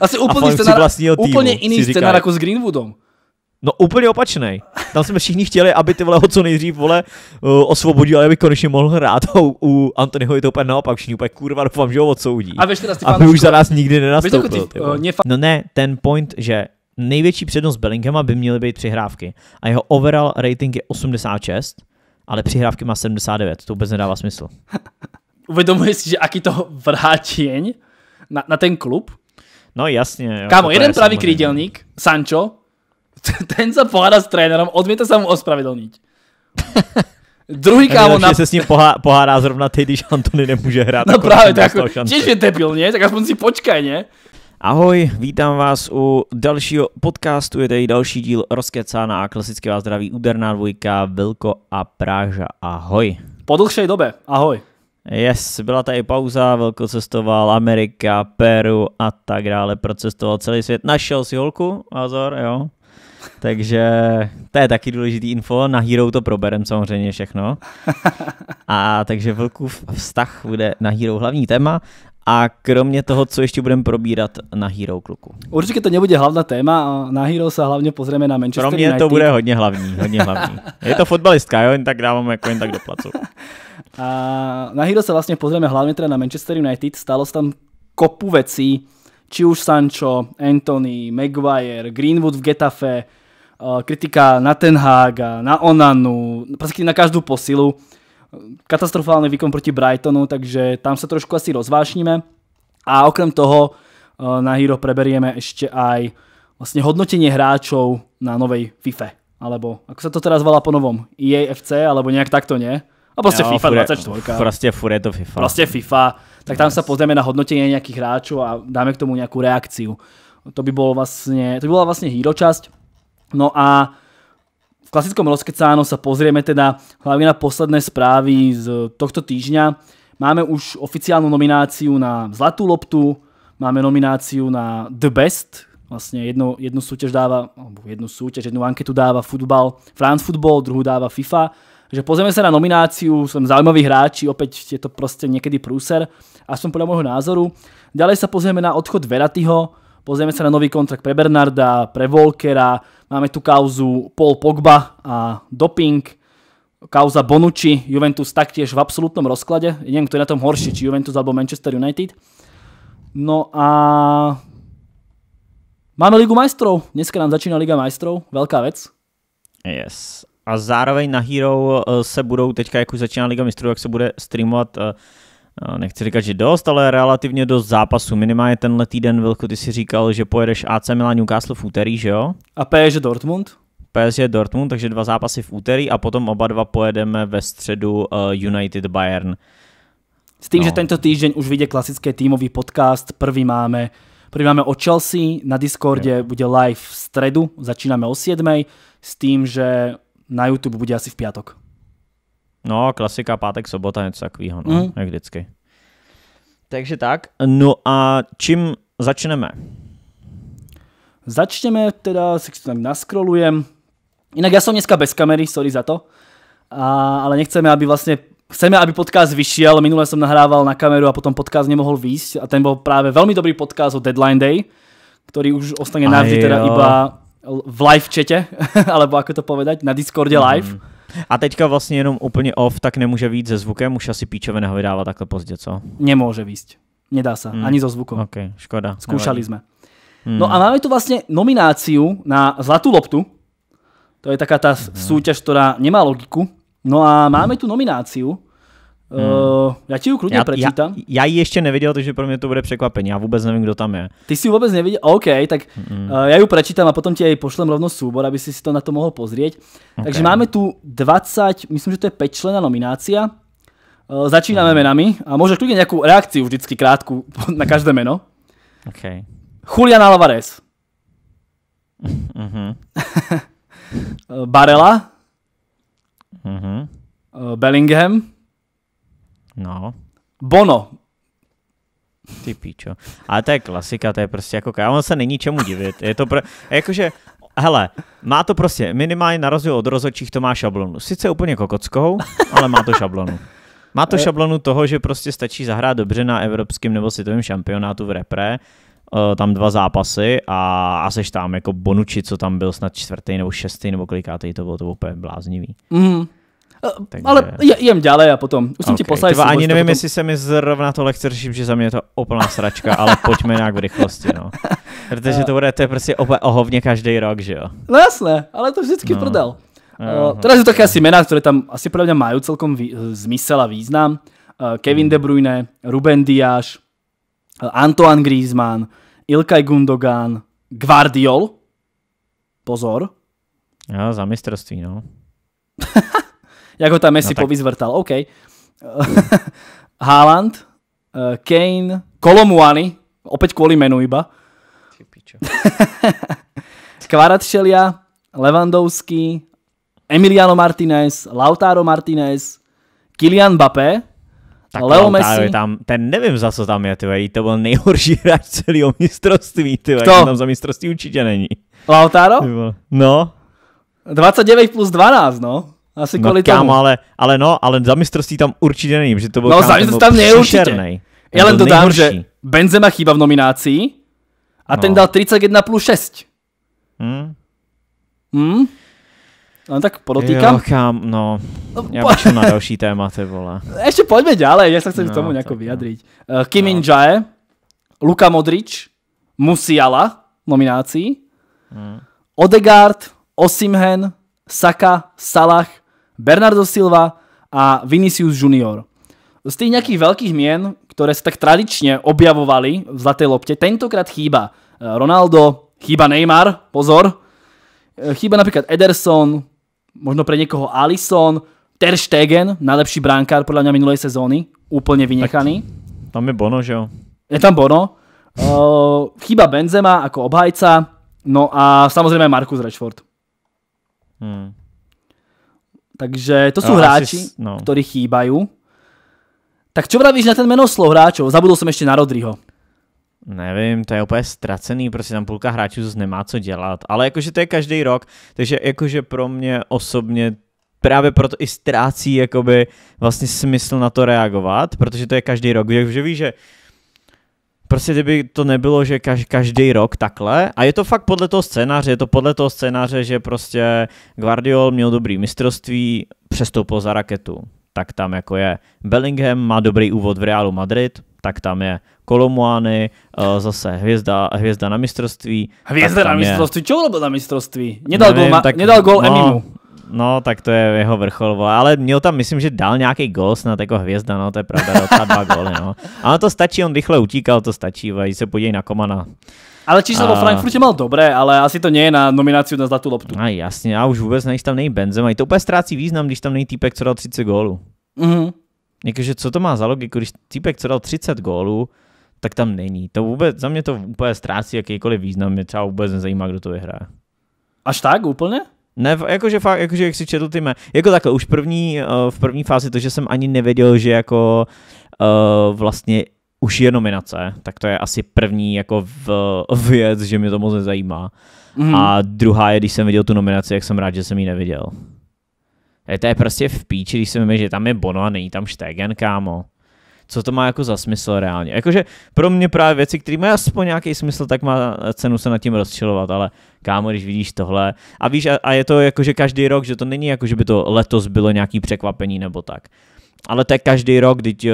Asi úplně scénar, úplně jiný scénar jako s Greenwoodem. No úplně opačný. Tam jsme všichni chtěli, aby ty vole ho co nejdřív vole uh, osvobodil, aby konečně mohl hrát. ho u, u Antonyho je to úplně naopak, všichni úplně kurva, doufám, že ho odsoudí. A veš teda Aby už za nás nikdy jako nenastoupil. Ty, ty, uh, eh, no ne, ten point, že největší přednost Bellinghama by měly být přihrávky. A jeho overall rating je 86, ale přihrávky má 79. To vůbec nedává smysl. Uvědomuji si, že aký to vrátěň na, na ten klub, No jasne. Kámo, jeden je pravý krídelník, Sancho, ten sa pohádá s trénerom, odmieta sa mu ospravedlniť. Druhý kámo na... se s ním pohá, pohádá zrovna ty, když Antony nemůže hrát. No právě, tak jako, těž je debil, ne? Tak aspoň si počkej, ne? Ahoj, vítám vás u dalšího podcastu, je tady další díl Rozkecána a klasicky vás zdraví Úderná dvojka, Vilko a Práža. Ahoj. Po dlhšej dobe, ahoj. Yes, byla tady pauza, velko cestoval Amerika, Peru a tak dále, procestoval celý svět, našel si holku, Azor, jo. Takže to je taky důležitý info, na Hero to proberem samozřejmě všechno. A takže velký vztah bude na Hero hlavní téma a kromě toho, co ještě budeme probírat na Hero kluku. Určitě to nebude hlavní téma, na Hero se hlavně pozřeme na Manchester Pro mě United. to bude hodně hlavní, hodně hlavní. Je to fotbalistka, jo, jen tak dávám jako jen tak do placu. A na Hero sa vlastne pozrieme hlavne teda na Manchester United. Stalo sa tam kopu vecí, či už Sancho, Anthony, Maguire, Greenwood v Getafe, eh, kritika na Ten Hag, na Onanu, proste na každou posilu. Katastrofální výkon proti Brightonu, takže tam se trošku asi rozvášníme. A okrem toho eh, na Hero preberieme ještě aj vlastně hodnotenie hráčov na novej FIFA. Alebo, ako sa to teraz volá po novom, EAFC, alebo nějak takto, Nie. No prostě jo, FIFA 24. Prostě furt je to FIFA. Prostě FIFA. Tak tam yes. sa pozrieme na hodnotenie nejakých hráčov a dáme k tomu nejakú reakciu. To by, bolo vlastne, to by bola vlastne hero časť. No a v klasickom rozkecáno sa pozrieme teda hlavne na posledné správy z tohto týždňa. Máme už oficiálnu nomináciu na Zlatú loptu, máme nomináciu na The Best, vlastne jednu, jednu súťaž dáva, alebo jednu súťaž, jednu anketu dáva futbal, France Football, druhú dáva FIFA takže pozrieme sa na nomináciu, som zaujímavý hráči, opäť je to proste niekedy prúser, aspoň podľa môjho názoru. Ďalej sa pozrieme na odchod Veratyho, pozrieme sa na nový kontrakt pre Bernarda, pre Volkera, máme tu kauzu Paul Pogba a doping, kauza Bonucci, Juventus taktiež v absolútnom rozklade, neviem, kto je na tom horší, či Juventus alebo Manchester United. No a máme Ligu majstrov, dneska nám začína Liga majstrov, veľká vec. Yes. A zároveň na Hero uh, se budou teďka, jak už začíná Liga mistrů, jak se bude streamovat uh, uh, nechci říkat, že dost, ale relativně dost zápasů. Minimálně tenhle týden, Vilko, ty si říkal, že pojedeš AC Milan Newcastle v úterý, že jo? A PSG Dortmund? PSG Dortmund, takže dva zápasy v úterý a potom oba dva pojedeme ve středu United Bayern. S tím, no. že tento týden už vyjde klasický týmový podcast, První máme Prvý máme o Chelsea, na Discorde je. bude live v stredu, začínáme o 7. s tým, že na YouTube bude asi v piatok. No, klasika, pátek, sobota, něco takového, no, mm. jak vždycky. Takže tak, no a čím začneme? Začneme teda, si to tak naskrolujem. Jinak já jsem dneska bez kamery, sorry za to. A, ale nechceme, aby vlastně chceme, aby podcast vyšiel. Minule jsem nahrával na kameru a potom podcast nemohl výjsť a ten byl právě velmi dobrý podcast o Deadline Day, který už ostane navždy teda iba v live čete, alebo ako to povedať, na Discordě mhm. live. Mm. A teďka vlastně jenom úplně off, tak nemůže víc ze zvukem, už asi neho vydává takhle pozdě, co? Nemůže výjsť. Nedá se, mm. ani so zvukom. Ok, škoda. Skúšali jsme. Mm. No a máme tu vlastně nomináciu na Zlatú loptu. To je taká ta mm. súťaž, která nemá logiku. No a máme mm. tu nomináciu Hmm. Uh, já ti ji klidně já, prečítám. Já, já ji ještě neviděl, takže pro mě to bude překvapení. Já vůbec nevím, kdo tam je. Ty si vůbec neviděl? OK, tak hmm. uh, já ji prečítám a potom ti jej pošlem rovno soubor, aby si si to na to mohl pozrieť. Okay. Takže máme tu 20, myslím, že to je 5 člena nominácia. Uh, začínáme hmm. menami a může klidně nějakou reakci vždycky krátku na každé meno. Okay. Julian Alvarez. mm Barela. Mhm. Bellingham. No. Bono. Ty píčo. A to je klasika, to je prostě jako, já se není čemu divit. Je to pro, jakože, hele, má to prostě, minimálně na rozdíl od rozhodčích to má šablonu. Sice úplně kokockou, ale má to šablonu. Má to eh. šablonu toho, že prostě stačí zahrát dobře na evropském nebo světovém šampionátu v repre, eh, tam dva zápasy a, a seš tam jako bonuči, co tam byl snad čtvrtý nebo šestý nebo kolikátý, to bylo to úplně bláznivý. Mm. Takže... Ale je, jem dále a potom. Už okay. ti poslal. Tva, ani nevím, potom... jestli se mi zrovna to lehce řeším, že za mě je to úplná sračka, ale pojďme nějak v rychlosti. No. Protože to bude, to je prostě ohovně každý rok, že jo? No jasné, ale to vždycky no. prodal. Uh, eh, teraz je také asi mená, které tam asi podľa mě mají celkom vý, zmysel a význam. Uh, Kevin hmm. De Bruyne, Ruben Díaz, uh, eh, Antoine Griezmann, Ilkay Gundogan, Guardiol. Pozor. Já za mistrovství, no. Jak ho tam Messi no povyzvrtal, OK. Haaland, eh, Kane, Kolomuany, opäť kvôli menu iba. Kvaratšelia, Levandovský, Emiliano Martinez, Lautaro Martinez, Kylian Mbappé, tak Leo Messi. Je tam, ten nevím za co tam je, ty to byl nejhorší hráč celého mistrovství, ty jako tam za mistrovství určitě není. Lautaro? No. 29 plus 12, no. Asi no kvůli no, tomu. ale, ale no, ale za mistrovství tam určitě není, že to bylo No, kam, za mistrovství tam není určitě. Já len dodám, že Benzema chýba v nominaci a no. ten dal 31 plus 6. Hmm. Hmm? No tak podotýkám. Jo, kam, no. no já bych na další téma, ty vole. Ještě pojďme dále, já se chci no, k tomu nějak vyjadřit. Uh, Kim no. Jae, Luka Modrič, Musiala nominací, hmm. Odegaard, Osimhen, Saka, Salah, Bernardo Silva a Vinicius Junior. Z tých nejakých veľkých mien, ktoré sa tak tradične objavovali v Zlatej lopte, tentokrát chýba eh, Ronaldo, chýba Neymar, pozor, eh, chýba napríklad Ederson, možno pre niekoho Alisson, Ter Stegen, najlepší bránkár podľa mňa minulej sezóny, úplne vynechaný. tam je Bono, že jo? Je tam Bono. Eh, chýba Benzema ako obhajca, no a samozrejme Marcus Rashford. Hmm. Takže to jsou no, hráči, asi, no. ktorí chýbajú. Tak čo vravíš na ten slov hráčov? Zabudl jsem ještě na Rodriho. Nevím, to je úplně ztracený, prostě tam půlka hráčů zase nemá co dělat. Ale jakože to je každý rok, takže jakože pro mě osobně právě proto i ztrácí jakoby vlastně smysl na to reagovat, protože to je každý rok, že víš, že Prostě kdyby to nebylo, že kaž, každý rok takhle, a je to fakt podle toho scénáře, je to podle toho scénáře, že prostě Guardiol měl dobrý mistrovství, přestoupil za raketu, tak tam jako je. Bellingham má dobrý úvod v Realu Madrid, tak tam je Kolomuány, eh, zase hvězda, hvězda na mistrovství. Hvězda na mistrovství, je... čo byl na mistrovství? Nedal, Nevím, gol, tak, nedal gol no, Emimu. No, tak to je jeho vrchol, vole. ale měl tam, myslím, že dal nějaký gol snad jako hvězda, no, to je pravda, docela dva góly, no. Ale to stačí, on rychle utíkal, to stačí, vole, se podívej na Komana. Ale číslo a... vo Frankfurtě mal dobré, ale asi to nie je na nominaci na zlatou loptu. A jasně, a už vůbec nejsi tam není Benzema. I to úplně ztrácí význam, když tam není týpek, co dal 30 gólů. Mm-hmm. Jakože co to má za logiku, když týpek, co dal 30 gólů, tak tam není. To vůbec, za mě to úplně ztrácí jakýkoliv význam, mě třeba vůbec nezajímá, kdo to vyhraje. Až tak úplně? Ne, jakože fakt, jakože jak si četl ty mé, jako takhle, už první, eh, v první fázi to, že jsem ani nevěděl, že jako uh, vlastně už je nominace, tak to je asi první jako v, věc, že mě to moc nezajímá. Mm. A druhá je, když jsem viděl tu nominaci, jak jsem rád, že jsem ji neviděl. Je to je prostě v píči, když se mi že tam je Bono a není tam Stegen, kámo co to má jako za smysl reálně. Jakože pro mě právě věci, které mají aspoň nějaký smysl, tak má cenu se nad tím rozčilovat, ale kámo, když vidíš tohle a víš, a, a je to jakože každý rok, že to není jako, že by to letos bylo nějaký překvapení nebo tak. Ale to je každý rok, když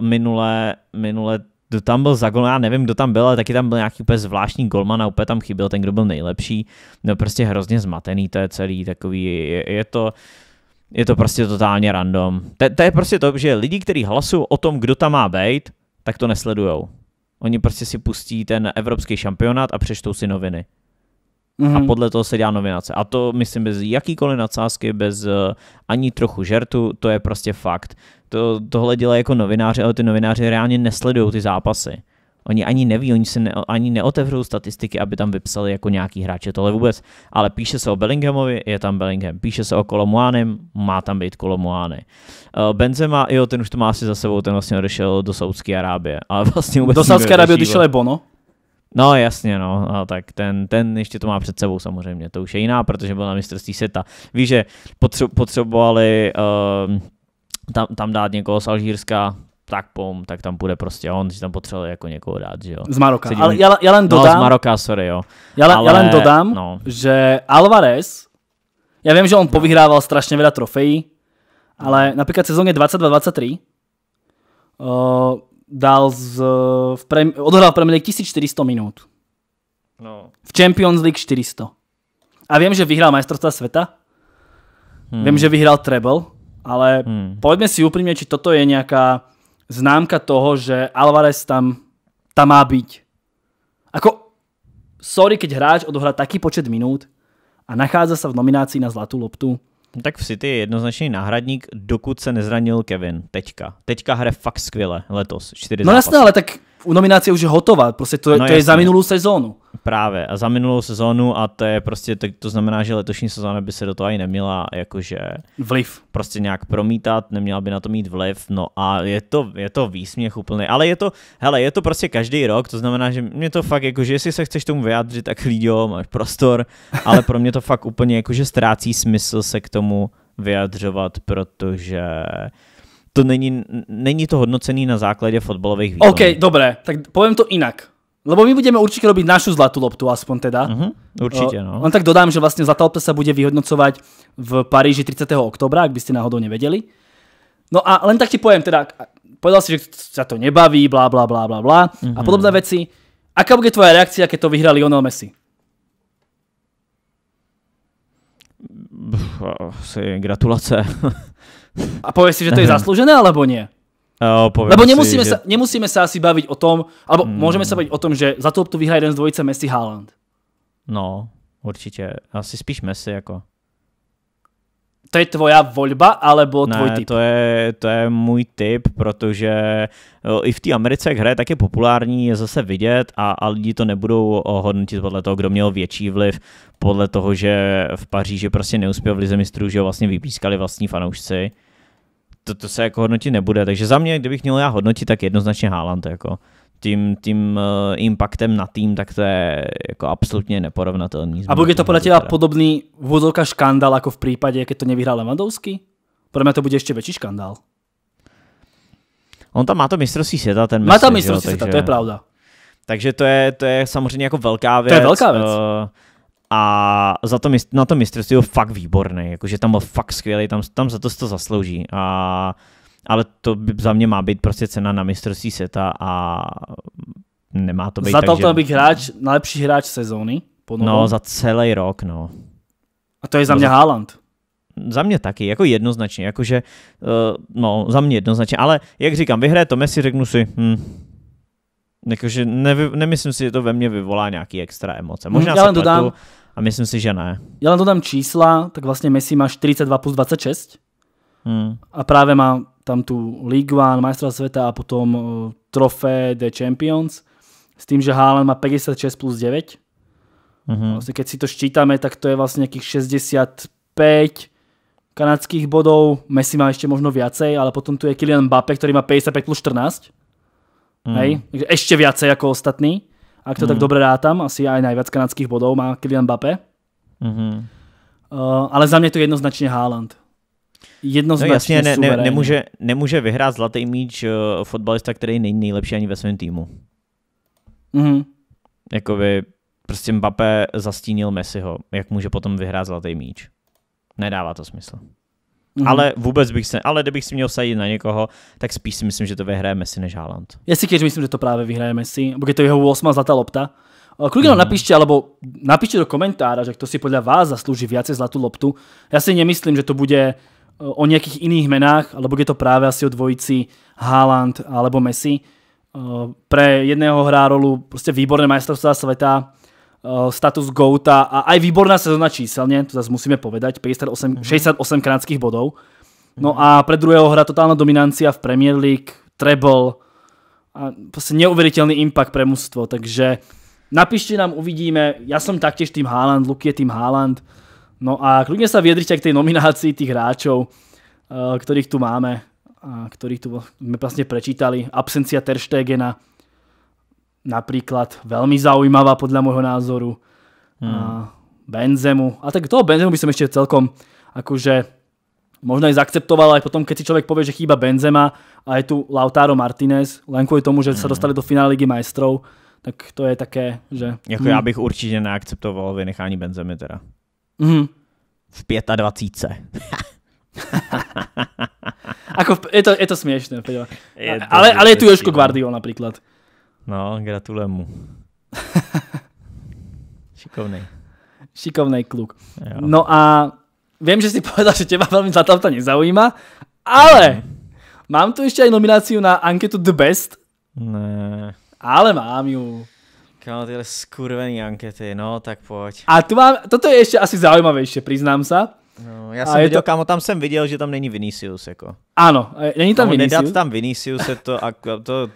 minule, minule kdo tam byl za golman, já nevím, kdo tam byl, ale taky tam byl nějaký úplně zvláštní golman a úplně tam chyběl ten, kdo byl nejlepší. No prostě hrozně zmatený, to je celý takový, je, je to, je to prostě totálně random. To, to je prostě to, že lidi, kteří hlasují o tom, kdo tam má být, tak to nesledujou. Oni prostě si pustí ten evropský šampionát a přečtou si noviny. Mm-hmm. A mhm. podle toho se dělá novinace. A to myslím bez jakýkoliv nadsázky, bez uh, ani trochu žertu, to je prostě fakt. To, tohle dělají jako novináři, ale ty novináři reálně nesledují ty zápasy. Oni ani neví, oni se ne, ani neotevřou statistiky, aby tam vypsali jako nějaký hráče, tohle vůbec. Ale píše se o Bellinghamovi, je tam Bellingham. Píše se o Kolomuánem, má tam být Kolomuány. Eh, Benzema, jo, ten už to má asi za sebou, ten vlastně odešel do Saudské Arábie. Ale vlastně vůbec do Saudské Arábie odešel je Bono? No jasně, no, no tak ten, ten ještě to má před sebou samozřejmě, to už je jiná, protože byl na mistrovství světa. Víš, že potřebovali uh, tam, tam dát někoho z Alžírska, tak pom, tak tam bude prostě on, když tam potřeboval jako někoho dát, že jo. Z Maroka, Sedím. ale já, já len dodám. No, z Maroka, sorry, jo. Já, ale, já len dodám, no. že Alvarez, já vím, že on no. povyhrával strašně veda trofejí, ale například sezóně 22-23 uh, dal z, v prém, odhral v Premier League 1400 minut. No. V Champions League 400. A vím, že vyhrál majstrovstva světa. Hmm. Vím, že vyhrál treble, ale hmm. povedme si upřímně, či toto je nějaká známka toho, že Alvarez tam, tam má byť. Ako, sorry, keď hráč odohrá taký počet minút a nachádza sa v nominácii na zlatú loptu, no tak v City je jednoznačný náhradník, dokud se nezranil Kevin. Teďka. Teďka hraje fakt skvěle letos. Čtyři no jasné, ale tak u nominace už je hotová, prostě to, no to je za minulou sezónu. Právě, a za minulou sezónu a to je prostě, tak to znamená, že letošní sezóna by se do toho ani neměla jakože... Vliv. Prostě nějak promítat, neměla by na to mít vliv, no a je to, je to výsměch úplný, ale je to, hele, je to prostě každý rok, to znamená, že mě to fakt jakože, jestli se chceš tomu vyjádřit, tak lídio, máš prostor, ale pro mě to fakt úplně jakože ztrácí smysl se k tomu vyjadřovat, protože to není, není to hodnocený na základě fotbalových výkonů. OK, dobré, tak povím to jinak. Lebo my budeme určitě robiť našu zlatou loptu, aspoň teda. Uh-huh, mhm, určitě, no. Len tak dodám, že vlastně zlatá lopta se bude vyhodnocovat v Paríži 30. oktobra, ak by ste náhodou nevedeli. No a len tak ti povím teda, povedal si, že se to nebaví, blá, blá, blá, blá, blá uh-huh. a mhm. podobné veci. Aká bude tvoja reakcia, keď to vyhrá Lionel Messi? Asi gratulace. A povieš si, že to je zaslúžené, alebo nie? No, Lebo nemusíme, si, sa, že... nemusíme sa asi baviť o tom, alebo mm. môžeme sa baviť o tom, že za to tu vyhrá jeden z dvojice Messi Haaland. No, určite. Asi spíš Messi ako. To je tvoja voľba, alebo ne, tvoj typ? to je, to je můj typ, protože e, i v té Americe, jak tak je populární, je zase vidět a, a lidi to nebudou hodnotit podle toho, kdo měl větší vliv, podle toho, že v Paříži prostě neuspěl v Lize mistrů, že ho vlastně vypískali vlastní fanoušci to, to se jako hodnotit nebude. Takže za mě, kdybych měl já hodnotit, tak jednoznačně Haaland. Jako. Tím, tím uh, impactem na tým, tak to je jako absolutně neporovnatelný. A bude to podle těla podobný vůzovka škandál, jako v případě, když to nevyhrál Lewandowski? Podle mě to bude ještě větší škandál. On tam má to mistrovství světa, ten Má tam mistrovství světa, takže... to je pravda. Takže to je, to je samozřejmě jako velká věc. To je velká věc. Uh, a za to, na to mistrovství byl fakt výborný, jakože tam byl fakt skvělý, tam, tam za to to zaslouží. A, ale to za mě má být prostě cena na mistrovství světa a nemá to být Za tak, to, že... bych hráč, nejlepší hráč sezóny. No, za celý rok, no. A to je za no, mě za... Haaland. Za mě taky, jako jednoznačně, jakože, uh, no, za mě jednoznačně, ale jak říkám, vyhraje to Messi, řeknu si, hm, Jakože nevy, nemyslím si, že to ve mně vyvolá nějaký extra emoce. Mhm, Možná já len se dodám, a myslím si, že ne. Já len dodám čísla, tak vlastně Messi má 42 plus 26 hmm. a právě má tam tu League One, majstra světa a potom uh, trofé The Champions s tím, že Haaland má 56 plus 9. Mm-hmm. Vlastně keď si to ščítame, tak to je vlastně nějakých 65 kanadských bodů. Messi má ještě možno viacej, ale potom tu je Kylian Mbappé, který má 55 plus 14. Mm. Hej? Takže ešte viacej ako ostatní. Ak to mm. tak hmm. dobre rátam, asi aj najviac kanadských bodov má Kylian Mbappé. Mm-hmm. Uh, ale za mě to jednoznačně Haaland. Jednoznačně no jasně, ne, ne, nemůže, nemůže vyhrát zlatý míč uh, fotbalista, který není nejlepší ani ve svém týmu. Mm-hmm. Jakoby prostě Mbappé zastínil Messiho. Jak může potom vyhrát zlatý míč? Nedává to smysl. Mm-hmm. Ale vůbec bych se, ale kdybych si měl sadit na někoho, tak spíš si myslím, že to vyhraje Messi než Haaland. Já si tiež myslím, že to právě vyhraje Messi, protože to jeho 8. zlatá lopta. Eh, Kluk, mm. Mhm. napíšte, alebo napíšte do komentára, že kto si podľa vás zaslúži viacej zlatú loptu. Ja si nemyslím, že to bude eh, o nejakých iných menách, alebo je to práve asi o dvojici Haaland alebo Messi. Eh, pre jedného hrá rolu proste výborné majstrovstvá sveta, Eh, status Gouta a aj výborná sezóna číselne, to zase musíme povedať, 58, mm -hmm. 68 kanadských bodov. Mhm. No a pre druhého hra totálna dominancia v Premier League, treble a prostě neuveriteľný impact pre mužstvo, takže napište nám, uvidíme. Ja som taktiež tým Haaland, Luke je tým Haaland. No a kľudne sa viedrite k tej nominácii tých hráčov, eh, ktorých tu máme a ktorých tu sme vlastne prečítali. Absencia Terštegena, napríklad veľmi zaujímavá podľa môjho názoru. Hmm. A Benzemu. A tak toho Benzemu by som ešte celkom akože možno aj zaakceptoval, aj potom, keď si človek povie, že chýba Benzema a je tu Lautaro Martinez, len kvôli tomu, že hmm. sa dostali do finále Ligy majstrov, tak to je také, že... Jako hmm. já bych určitě neakceptoval vynechání Benzemy teda. Hmm. V 25. Ako, je, to, je to směšné, Peťo. Ale, ale je tu Joško no. Guardiol například. No, gratulujem mu. Šikovnej. Šikovnej kluk. Jo. No a viem, že si povedal, že teba veľmi to nezaujíma, ale mhm. mám tu ešte aj nomináciu na anketu The Best. Ne. Ale mám ju. Kámo, tyhle skurvený ankety, no tak pojď. A tu mám, toto je ešte asi zaujímavejšie, priznám sa. No, já jsem a viděl, to... kámo, tam jsem viděl, že tam není Vinicius, jako. Ano, e, není tam kámo, Vinicius. Nedat tam Vinicius, je to, a, to...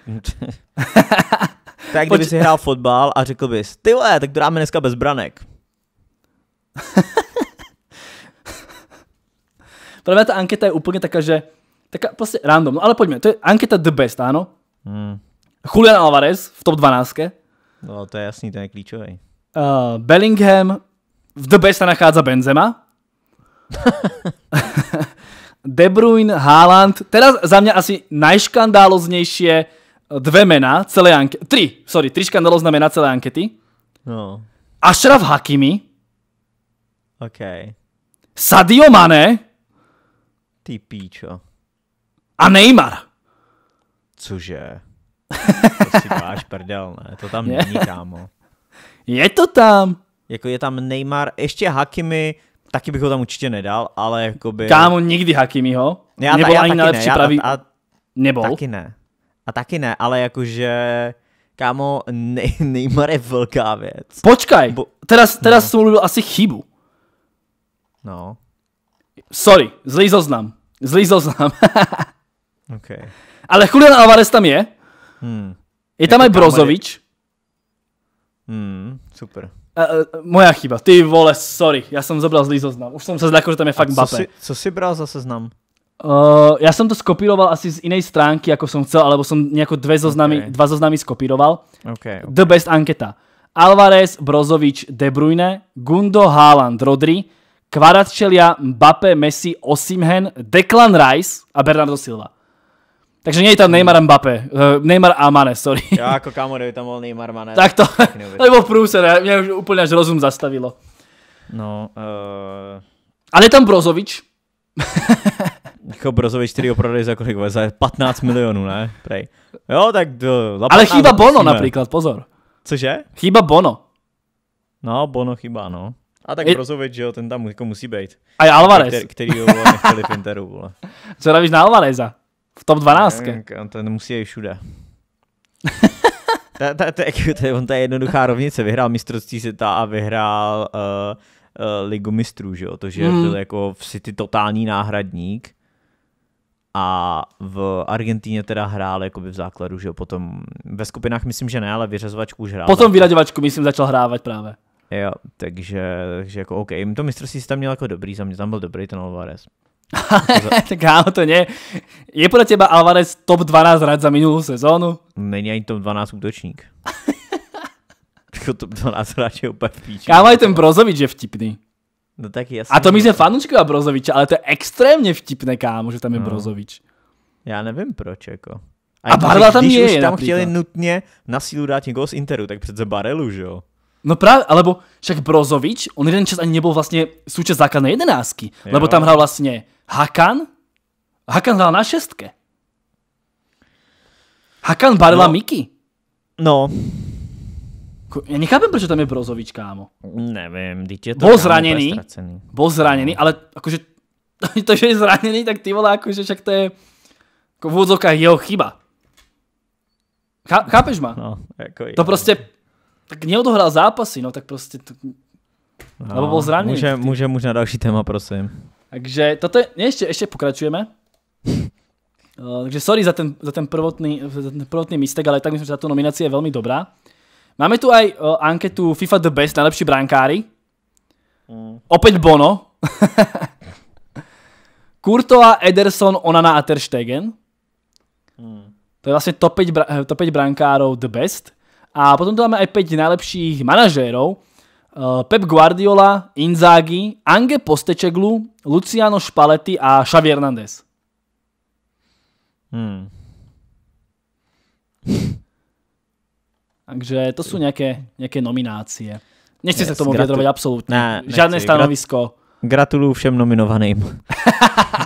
tak kdyby Poč... si hrál fotbal a řekl bys, ty vole, tak to dáme dneska bez branek. Podle mě ta anketa je úplně taká, že taká prostě random, no ale pojďme, to je anketa the best, ano? Hmm. Julian Alvarez v top 12. No to je jasný, ten je klíčový. Uh, Bellingham, v the best se nachádza Benzema. De Bruyne, Haaland, teraz za mňa asi najškandáloznejšie eh, dve mená celé ankety, tri, sorry, tri škandalozné mená celé ankety. No. Ashraf Hakimi. OK. Sadio Mane. Ty píčo. A Neymar. Cože? To prostě si máš prdel, ne? To tam není, kámo. Je to tam. Jako je tam Neymar, ještě Hakimi, taky bych ho tam určitě nedal, ale jakoby... Kámo, nikdy Hakimiho. Já, Nebyl já ani nejlepší ne, pravý... A, a, Nebol. Taky ne. A taky ne, ale jakože... Kámo, ne, Neymar je velká věc. Počkaj, Bo... teraz, teraz no. jsem mluvil asi chybu. No. Sorry, zlý zoznam. Zlý zoznam. okay. Ale Julian Alvarez tam je. Hmm. Je tam i jako Brozovič. Brozovič. Hmm, super. Uh, uh, moja chyba, ty vole, sorry, já jsem zobral zlý zoznam, už jsem se zlekl, že tam je fakt bape. Co, si, co jsi bral za seznam? Uh, já jsem to skopíroval asi z jiné stránky, jako jsem chcel, alebo jsem nějak dvě zoznamy, okay. dva zoznamy skopíroval. Okay, okay. The best anketa. Alvarez, Brozovič, De Bruyne, Gundo, Haaland, Rodri, Kvaratčelia, Mbappé, Messi, Osimhen, Declan Rice a Bernardo Silva. Takže není tam Neymar hmm. Mbappé, eh, Neymar a Mane, sorry. Jo, jako kamo, kdyby tam byl Neymar Mane. tak to, to bylo průser, mě už úplně až rozum zastavilo. No, uh... Ale je tam Brozovič. jako Brozovič, který ho prodali za kolik? Za 15 milionů, ne? Prej. Jo, tak do, za Ale chýba Bono pustíme. například, pozor. Cože? Chýba Bono. No, Bono chýba, no. A tak je... Brozovič, jo, ten tam jako musí být. A je Alvarez. Který, který ho nechtěli v Interu, vole. Co dávíš na Alvareza? V top 12. On to musí je všude. ta, ta, ta, ta, on, ta je jednoduchá rovnice. Vyhrál mistrovství světa a vyhrál uh, uh, ligu mistrů, že jo? To, že hmm. byl jako v City totální náhradník a v Argentíně teda hrál jakoby v základu, že jo? Potom ve skupinách myslím, že ne, ale vyřazovačku už hrál. Potom vyřazovačku myslím začal hrávat právě. Jo, takže, takže jako OK. To mistrovství tam měl jako dobrý, za mě tam byl dobrý ten Alvarez. tak áno, to nie. Je podľa teba Alvarez top 12 hrať za minulú sezónu? Není ani top 12 útočník. Jako top 12 hráč je úplne v píči. Kámo, aj ten Brozovič je vtipný. No tak jasný. A to my no. sme fanoušky a Brozoviča, ale to je extrémně vtipné, kámo, že tam je no. Brozovič. Já nevím proč, ako. A, a Barla tam nie je, už tam například. nutne nutně na sílu dát někoho z Interu, tak predsa Barelu, že jo? No právě, alebo však Brozovič, on jeden čas ani nebyl vlastně součást základné jedenáctky, lebo tam hrál vlastně Hakan, Hakan hrál na šestke. Hakan barila no. Miki. No. Já nechápem, proč tam je Brozovič, kámo. Nevím, dítě je to Bol zraněný, bol zraněný, no. ale jakože to, že je zraněný, tak ty vole, jakože však to je jako v jeho chyba. chápeš ma? No, jako je. To prostě tak neodohral zápasy, no tak prostě to... No, Lebo bol zranený. Může, může může na další téma, prosím. Takže toto je, ještě, ještě pokračujeme. uh, takže sorry za ten, za ten prvotný, za ten prvotný mistek, ale tak myslím, že ta nominace je velmi dobrá. Máme tu aj uh, anketu FIFA The Best, najlepší brankári. Mm. Opět Bono. Kurtova, Ederson, Onana a Ter Stegen. Mm. To je vlastně top 5, eh, top 5 brankárov The Best. A potom tu máme aj 5 najlepších manažérov. Eh, Pep Guardiola, Inzaghi, Ange Posteceglu, Luciano Spalletti a Xavi Hernández. Hmm. Takže to sú nejaké, nejaké nominácie. Nechci yes, sa tomu vyjadrovať absolútne. Ne, Žiadne stanovisko. Gratulujú všem nominovaným.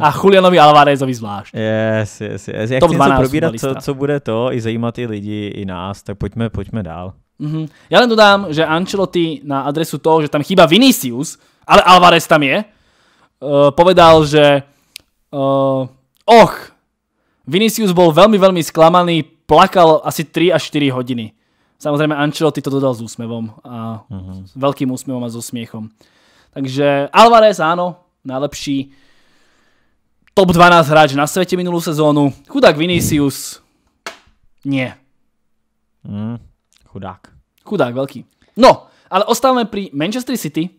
a Julianovi Alvarezovi zvlášť. Yes, yes, yes. Jak Top chci 12 probírat, co, co, bude to i zajímat i lidi, i nás, tak pojďme, pojďme dál. Mm-hmm. Já len dodám, že Ancelotti na adresu toho, že tam chýba Vinicius, ale Alvarez tam je, uh, povedal, že uh, och, Vinicius bol veľmi, veľmi sklamaný, plakal asi 3 až 4 hodiny. Samozrejme Ancelotti to dodal s úsmevom a mm-hmm. s veľkým úsmevom a s smiechom. Takže Alvarez, áno, najlepší top 12 hráč na svete minulú sezónu. Chudák Vinicius. Nie. Mm, chudák. Chudák, veľký. No, ale ostávame pri Manchester City.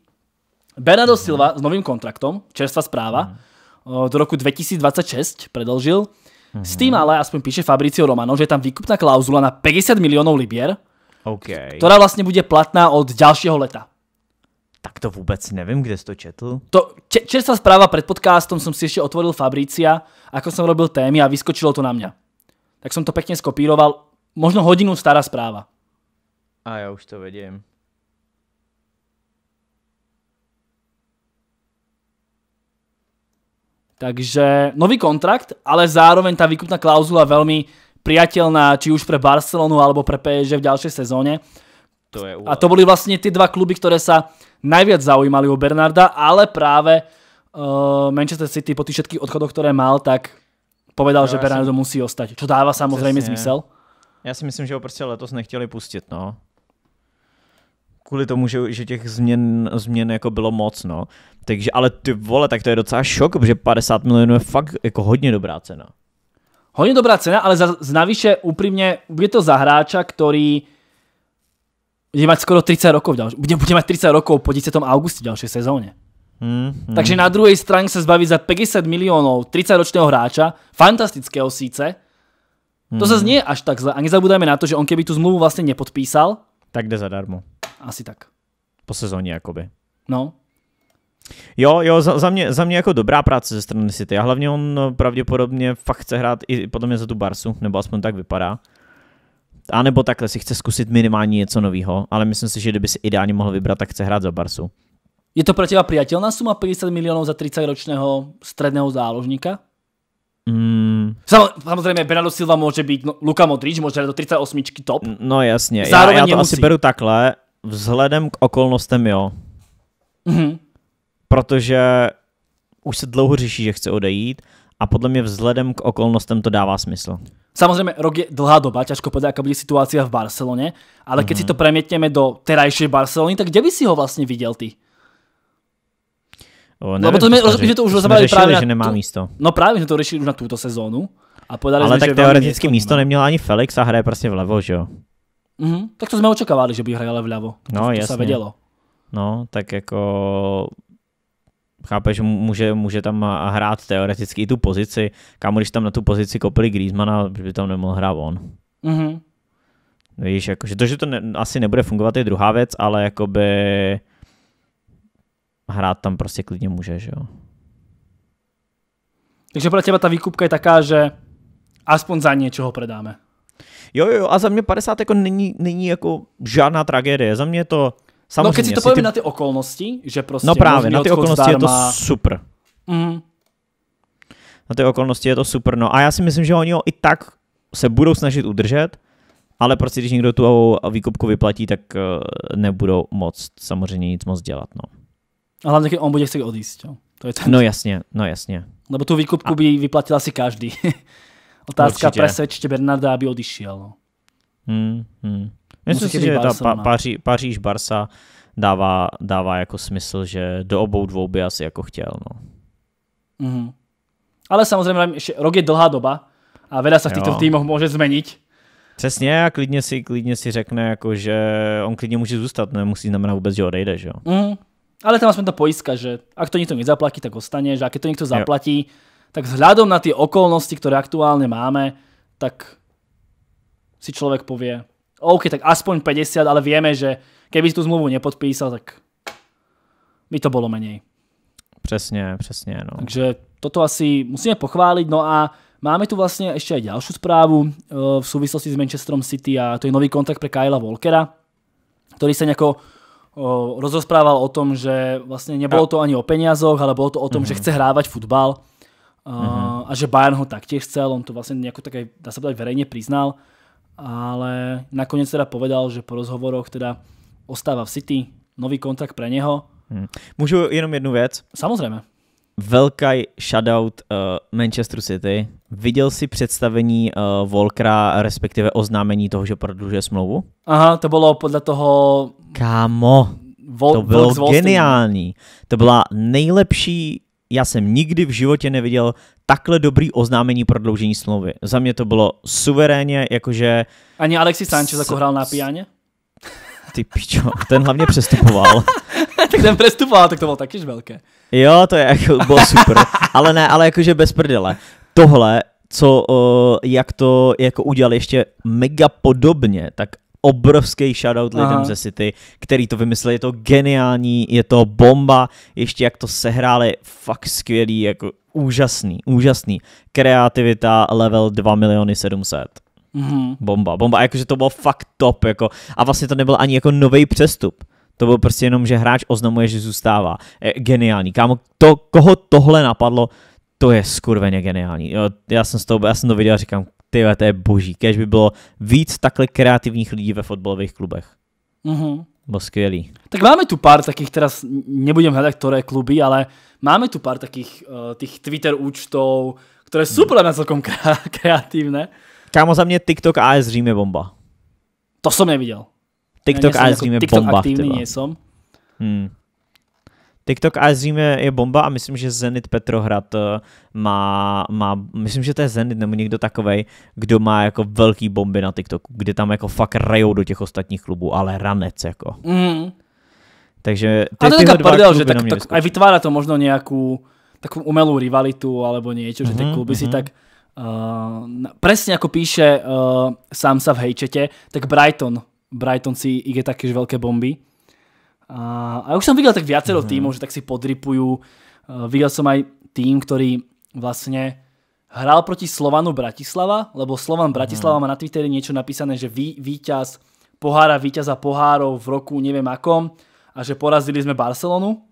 Bernardo mhm. Silva s novým kontraktom, čerstvá správa, mhm. do roku 2026 predlžil. Mhm. S tým ale, aspoň píše Fabricio Romano, že je tam výkupná klauzula na 50 miliónov libier, okay. ktorá vlastne bude platná od ďalšieho leta. Tak to vůbec nevím, kde jsi to četl. To če- čerstvá správa před podcastom jsem si ještě otvoril Fabricia, jako jsem robil témy a vyskočilo to na mě. Tak jsem to pěkně skopíroval. Možno hodinu stará správa. A já už to vidím. Takže nový kontrakt, ale zároveň ta výkupná klauzula velmi priateľná, či už pre Barcelonu alebo pre PSG v ďalšej sezóne. To je a to boli vlastne tie dva kluby, ktoré sa najviac zaujímali o Bernarda, ale práve uh, Manchester City po tých všetkých odchodoch, ktoré mal, tak povedal, no, že Bernardo si... musí ostať. Čo dáva samozrejme Cresne. zmysel. Já si myslím, že ho proste letos nechtěli pustit, no. Kvůli tomu, že, že těch změn, změn jako bylo moc, no. Takže, ale ty vole, tak to je docela šok, protože 50 milionů je fakt jako hodně dobrá cena. Hodně dobrá cena, ale za, navyše úprimne je to za hráča, bude mať skoro 30 rokov, ďalš- bude, bude mať 30 rokov po 10. auguste ďalšej sezóne. Mm, mm. Takže na druhej strane sa zbaviť za 50 miliónov 30-ročného hráča, fantastického síce, mm. to zase hmm. nie až tak zle. A nezabúdajme na to, že on keby tú zmluvu vlastne nepodpísal. Tak jde zadarmo. Asi tak. Po sezóně jakoby. No, Jo, jo, za, za, mě, za mě jako dobrá práce ze strany City a hlavně on no, pravděpodobně fakt chce hrát i podle mě za tu Barsu, nebo aspoň tak vypadá. A nebo takhle si chce zkusit minimálně něco nového, ale myslím si, že kdyby si ideálně mohl vybrat, tak chce hrát za Barsu. Je to pro těba přijatelná suma 50 milionů za 30-ročného středného záložníka? Mm. Samozřejmě Bernardo Silva může být, no, Luka Modrič může do 38 top. No jasně, Zároveň já, já to nemusí. asi beru takhle, vzhledem k okolnostem jo. Mm-hmm. Protože už se dlouho řeší, že chce odejít a podle mě vzhledem k okolnostem to dává smysl. Samozrejme, rok je dlhá doba, ťažko povedať, aká bude situácia v Barcelone, ale keď mm-hmm. si mhm. to premietneme do terajšej Barcelony, tak kde by si ho vlastne videl ty? O, neviem, Lebo to sme, že, že to už rozhovali práve že nemá místo. No práve sme to řešili už na túto sezónu. A povedali ale sme, tak že teoreticky místo neměl ani Felix a hraje prostě vlevo, že jo? Mm-hmm. Tak to jsme očekávali, že by hrál vlevo. No, to jasně. se vědělo. No, tak jako chápeš, může, může tam hrát teoreticky i tu pozici, kam když tam na tu pozici kopili Griezmana, by tam nemohl hrát on. Mm-hmm. Víš, jakože to, že to ne, asi nebude fungovat, je druhá věc, ale jakoby hrát tam prostě klidně může, že jo. Takže pro teba ta výkupka je taká, že aspoň za něčeho predáme. Jo, jo, a za mě 50 jako není, není jako žádná tragédie. Za mě je to Samozřejmě, no, když si to povím ty... na ty okolnosti, že prostě. No právě, na ty okolnosti zdarma... je to super. Mm. Na ty okolnosti je to super. No a já si myslím, že oni ho i tak se budou snažit udržet, ale prostě když někdo tu výkupku vyplatí, tak eh, nebudou moc samozřejmě nic moc dělat. No. A hlavně, když on bude chtět odjíst, Jo. To je ten... No jasně, no jasně. Lebo tu výkupku a... by vyplatil asi každý. Otázka presvědčte Bernarda, aby odišel, No. Hmm, hmm. Myslím si, že ta pa, Paří, Paříž Barsa dává, dává jako smysl, že do obou dvou by asi jako chtěl. No. Mm-hmm. Ale samozřejmě rok je dlhá doba a veda se v těchto týmoch může změnit. Přesně a klidně si, klidně si řekne, jako, že on klidně může zůstat, nemusí znamenat vůbec, že odejde. Že? Mm. Ale tam aspoň ta pojistka, že ak to někdo nezaplatí, tak ostane, že ak to někdo zaplatí, jo. tak vzhledem na ty okolnosti, které aktuálně máme, tak si člověk pově, OK, tak aspoň 50, ale vieme, že keby si tu zmluvu nepodpísal, tak by to bolo menej. Přesně, přesně. No. Takže toto asi musíme pochváliť. No a máme tu vlastně ještě aj ďalšiu správu eh, v souvislosti s Manchesterom City a to je nový kontrakt pre Kyla Walkera, ktorý se nejako eh, rozprával o tom, že vlastně nebylo to ani o peniazoch, ale bylo to o tom, mm -hmm. že mhm. chce hrávat futbal. mm -hmm. a že Bayern ho taktiež chcel, on to vlastně nějak také, dá sa povedať, verejne priznal ale nakoniec teda povedal, že po rozhovoroch teda ostáva v City, nový kontrakt pre neho. Hmm. Můžu jenom jednu věc? Samozřejmě. Velký shoutout uh, Manchester City. Viděl jsi představení uh, eh, Volkra, respektive oznámení toho, že prodlužuje smlouvu? Aha, to bylo podle toho... Kámo, Vol- to bylo geniální. To byla nejlepší já jsem nikdy v životě neviděl takhle dobrý oznámení prodloužení smlouvy. Za mě to bylo suverénně, jakože... Ani Alexis Sanchez jako hrál na pijáně? Ty pičo, ten hlavně přestupoval. tak ten přestupoval, tak to bylo taky velké. Jo, to je jako, bylo super. Ale ne, ale jakože bez prdele. Tohle, co, jak to jako udělali ještě mega podobně, tak obrovský shoutout Aha. lidem ze City, který to vymysleli, je to geniální, je to bomba, ještě jak to sehráli, fakt skvělý, jako úžasný, úžasný. Kreativita level 2 miliony 700. Mm-hmm. Bomba, bomba, jakože to bylo fakt top, jako, a vlastně to nebyl ani jako nový přestup. To bylo prostě jenom, že hráč oznamuje, že zůstává. E, geniální. Kámo, to, koho tohle napadlo, to je skurveně geniální. Jo, já jsem z toho, já jsem to viděl a říkám, ty to je boží. Kež by bylo víc takhle kreativních lidí ve fotbalových klubech. Mm-hmm. skvělý. Tak máme tu pár takých, teda nebudem hledat, které kluby, ale máme tu pár takých uh, Twitter Twitter které jsou sú mhm. podľa mě celkom kreativné. Kámo, za mě TikTok AS Řím je bomba. To jsem neviděl. TikTok ja AS Řím je jako bomba. TikTok aktivní nejsem. Hmm. TikTok a zřejmě je, je bomba a myslím, že Zenit Petrohrad eh, má, má, myslím, že to je Zenit nebo někdo takovej, kdo má jako velký bomby na TikToku, kde tam jako fakt rajou do těch ostatních klubů, ale ranec jako. Mm. Takže ty, a to je taká prdel, že tak, tak aj vytvára to možno nějakou takovou umelou rivalitu alebo něco, mm-hmm, že ty mhm, kluby mm-hmm. si mhm. tak uh, presne ako píše uh, sám sa v hejčete, tak Brighton Brighton si ide takéž veľké bomby a, a už som videl tak viacero mm-hmm. týmov, že tak si podripujú. Uh, videl som aj tým, ktorý vlastne hral proti Slovanu Bratislava, lebo Slovan mhm. Bratislava mm-hmm. má na Twitteri niečo napísané, že vý, víťaz pohára víťaza pohárov v roku neviem akom a že porazili sme Barcelonu.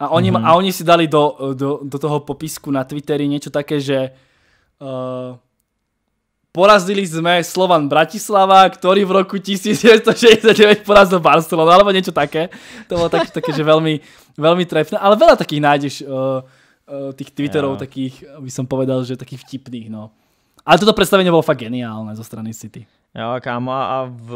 A oni, mm-hmm. a oni si dali do, do, do toho popisku na Twitteri niečo také, že uh, Porazili sme Slovan Bratislava, ktorý v roku 1969 porazil Barcelonu, alebo niečo také. To bolo tak, také, že veľmi, veľmi trefné. Ale veľa takých nájdeš uh, uh, tých Twitterov, jo. takých, by som povedal, že takých vtipných, no. Ale toto představení bylo fakt geniálné zo strany City. Jo, kámo, a v,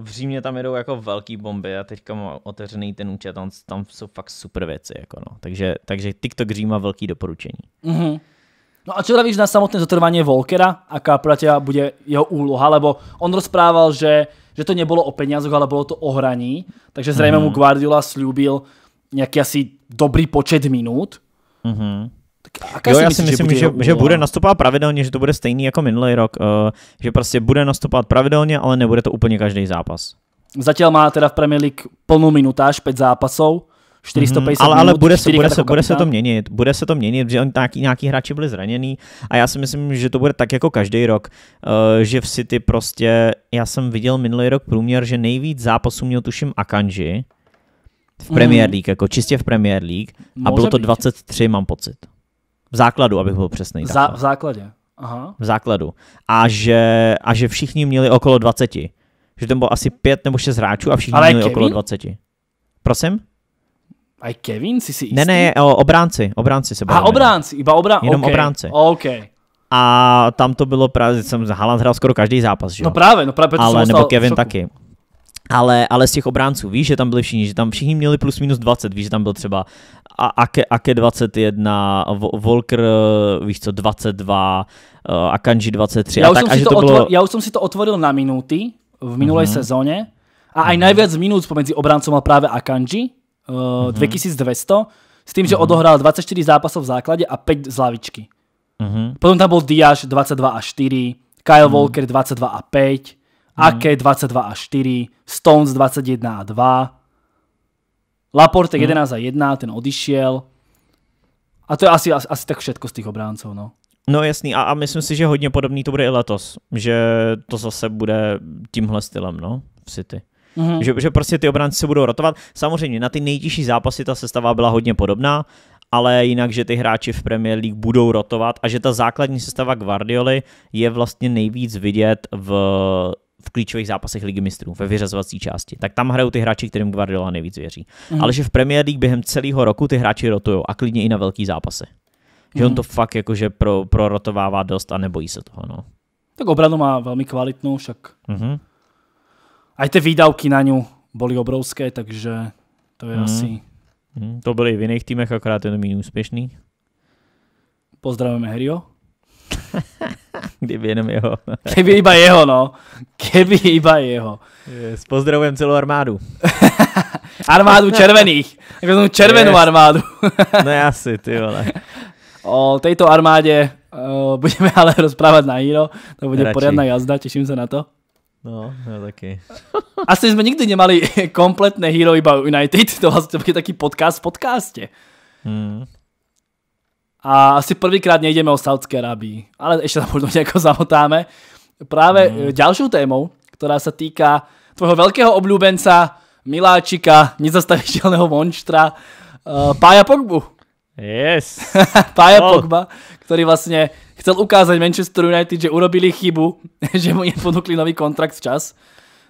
v Římě tam jedou jako velký bomby a teďka mám otevřený ten účet, tam, tam jsou fakt super věci, jako no. Takže, takže TikTok Říma velký doporučení. Mm-hmm. No a čo robíš na samotné zotrvanie Volkera? Aká pre teba bude jeho úloha? Lebo on rozprával, že, že to nebolo o peniazoch, ale bolo to o hraní. Takže zrejme mm. mu mhm. Guardiola slúbil nejaký asi dobrý počet minút. Mm -hmm. Tak jo, já si myslím, že, že, bude, že bude nastupovat pravidelně, že to bude stejný jako minulý rok, uh, že prostě bude nastupovat pravidelně, ale nebude to úplně každý zápas. Zatím má teda v Premier League plnou minutáž, 5 zápasů. 450 mm ale, ale bude, se, bude, se, jako bude se to no. měnit, bude se to měnit, že on nějaký, nějaký hráči byli zraněný a já si myslím, že to bude tak jako každý rok, uh, že v City prostě, já jsem viděl minulý rok průměr, že nejvíc zápasů měl tuším Akanji v mhm. Premier League, mm jako čistě v Premier League Může a bylo to 23, mám pocit. V základu, abych byl přesný. Zá, v základě. Aha. V základu. A že, a že všichni měli okolo 20. Že tam bylo asi pět nebo šest hráčů a všichni Ale měli Kevin? okolo 20. Prosím? A Kevin, si si jistý? Ne, ne, o, obránci, obránci se bavíme. A obránci, iba obránci. Jenom okay. obránci. Okay. A tam to bylo právě, jsem Haaland hrál skoro každý zápas, že no jo? No právě, no právě, Ale, nebo Kevin taky. Ale, ale z těch obránců, víš, že tam byli všichni, že tam všichni měli plus minus 20, víš, že tam byl třeba Ake, Ake 21, Volker, eh, víš co, 22, eh, Akanji 23 já a tak, a že to, to bylo... Otvor, já už jsem si to otvoril na minuty v minulé mm-hmm. sezóně a aj mm-hmm. najviac minut pomedzi obráncom mal právě Akanji, uh, eh, 2200 mhm. s tým, že mm-hmm. odohral 24 zápasov v základe a 5 z lavičky. Mm-hmm. Potom tam bol Diaz 22 a 4, Kyle mm-hmm. Walker 22 a 5, mm-hmm. Ake 22 a 4, Stones 21 a 2, Laporte mm-hmm. 11 a 1, ten odišiel. A to je asi, asi, asi tak všetko z tých obráncov, no. No jasný, a, a myslím si, že hodně podobný to bude i letos, že to zase bude tímhle stylem, no, v City mm-hmm. že, že prostě ty obránci se budou rotovat. Samozřejmě na ty nejtěžší zápasy ta sestava byla hodně podobná, ale jinak, že ty hráči v Premier League budou rotovat a že ta základní sestava Guardioli je vlastně nejvíc vidět v, v klíčových zápasech Ligy mistrů, ve vyřazovací části. Tak tam hrajou ty hráči, kterým Guardiola nejvíc věří. Mm. Ale že v Premier League během celého roku ty hráči rotují a klidně i na velký zápasy. Že on mhm. to fakt jakože pro, prorotovává dost a nebojí se toho. No. Tak obranu má velmi kvalitnou, však mm-hmm aj ty výdavky na ňu boli obrovské, takže to je mm. asi... Mm, to byly v jiných týmech, akorát jenom méně úspěšný. Pozdravujeme Herio. Kdyby jenom jeho. Kdyby iba jeho, no. Kdyby iba jeho. Yes, pozdravujem celou armádu. armádu červených. Jako červenou yes. armádu. no asi, ty vole. O tejto armádě uh, budeme ale rozprávat na Hero. To bude Radši. poriadna jazda, těším se na to. No, já taky. Asi jsme nikdy nemali kompletné Hero iba United, to vlastně je taký podcast v podcaste. Hmm. A asi prvýkrát nejdeme o Saudské Arábii, ale ještě tam možná nějak zamotáme. Právě hmm. Eh, ďalšou témou, která se týká tvojho velkého obľúbenca, miláčika, nezastavitelného monštra, uh, eh, Pája Pogbu. Yes. Pája oh. Pogba, který vlastně chcel ukázať Manchester United, že urobili chybu, že mu neponúkli nový kontrakt včas.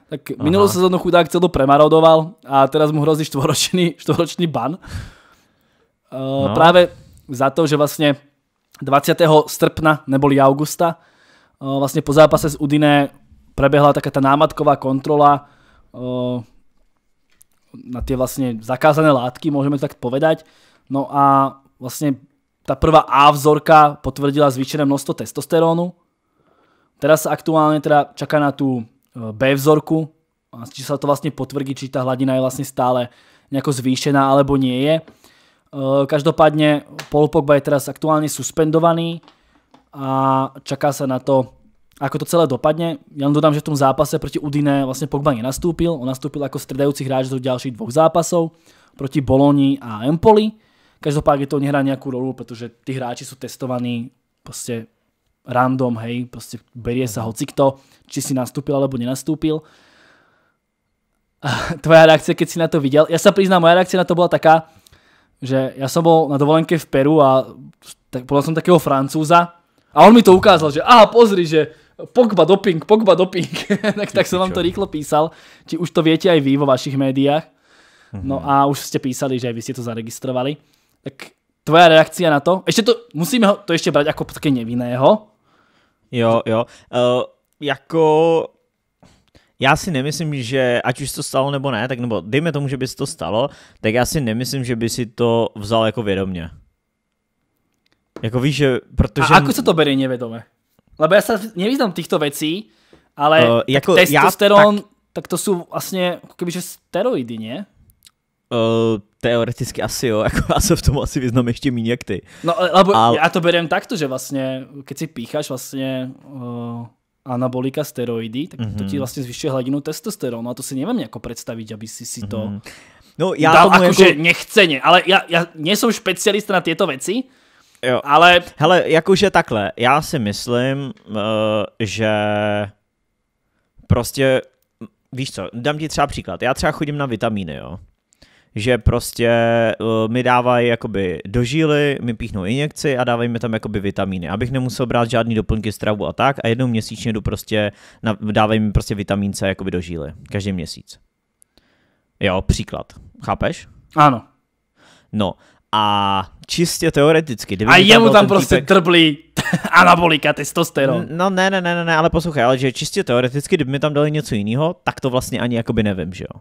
Tak minulú sezónu chudák celú premarodoval a teraz mu hrozí štvoročný, štvoročný ban. Uh, no. Práve za to, že vlastne 20. srpna neboli augusta, uh, vlastne po zápase z Udine prebehla taká tá námatková kontrola uh, na tie vlastne zakázané látky, môžeme tak povedať. No a vlastne ta prvá A vzorka potvrdila zvýšené množstvo testosterónu. Teraz sa aktuálne teda čaká na tú eh, B vzorku, či sa to vlastne potvrdí, či tá hladina je vlastne stále nejako zvýšená alebo nie je. Eh, Každopádne Paul Pogba je teraz aktuálne suspendovaný a čaká sa na to, ako to celé dopadne. Ja len dodám, že v tom zápase proti Udine vlastne Pogba nenastúpil. On nastúpil ako stredajúci hráč do ďalších dvoch zápasov proti Bologni a Empoli. Každopádně to nehrá nějakou rolu, protože ty hráči jsou testovaní prostě random, hej, prostě berie sa hocikto, či si nastúpil alebo nenastúpil. tvoja reakcia, keď si na to videl, ja sa priznám, moja reakcia na to bola taká, že ja som bol na dovolenke v Peru a tak, bol som takého francúza a on mi to ukázal, že aha, pozri, že Pogba doping, Pogba doping. tak, tak som vám to rýchlo písal, či už to viete aj vy vo vašich médiách. No mhm. a už ste písali, že aj vy ste to zaregistrovali. Tak tvoja reakcia na to? Ešte to, musíme ho to ešte brať ako také nevinného. Jo, jo. Uh, jako já si nemyslím, že ať už to stalo nebo ne, tak nebo dejme tomu, že by se to stalo, tak já si nemyslím, že by si to vzal jako vědomě. Jako víš, že protože... A ako se to bere nevědomě? Lebo já se nevídám těchto věcí, ale uh, jako testosteron, já, tak... tak to jsou vlastně, jako kdybyže steroidy, ne? Uh, teoreticky asi jo, jako já se v tom asi vyznám ještě méně jak ty. No lebo ale... já to berem takto, že vlastně, keď si pícháš vlastně uh, anabolika steroidy, tak mm-hmm. to mhm. ti vlastně zvyšuje hladinu testosteronu a to si nevím jako představit, aby si si to mm-hmm. no, já dal jakože jako... nechceně, ale já, já nejsem specialista na tyto věci, jo. ale... Hele, jakože takhle, já si myslím, uh, že prostě, víš co, dám ti třeba příklad, já třeba chodím na vitamíny, jo, že prostě uh, mi dávají jakoby do žíly, mi píchnou injekci a dávají mi tam jakoby vitamíny, abych nemusel brát žádný doplňky stravu a tak a jednou měsíčně jdu prostě, na, dávají mi prostě vitamín C jakoby do žíly, každý měsíc. Jo, příklad. Chápeš? Ano. No, a čistě teoreticky. Kdyby a jemu tam, tam prostě týpek... trblí anabolika, testosteron. No ne, ne, ne, ne, ale poslouchej, ale že čistě teoreticky, kdyby mi tam dali něco jiného, tak to vlastně ani jakoby nevím, že jo.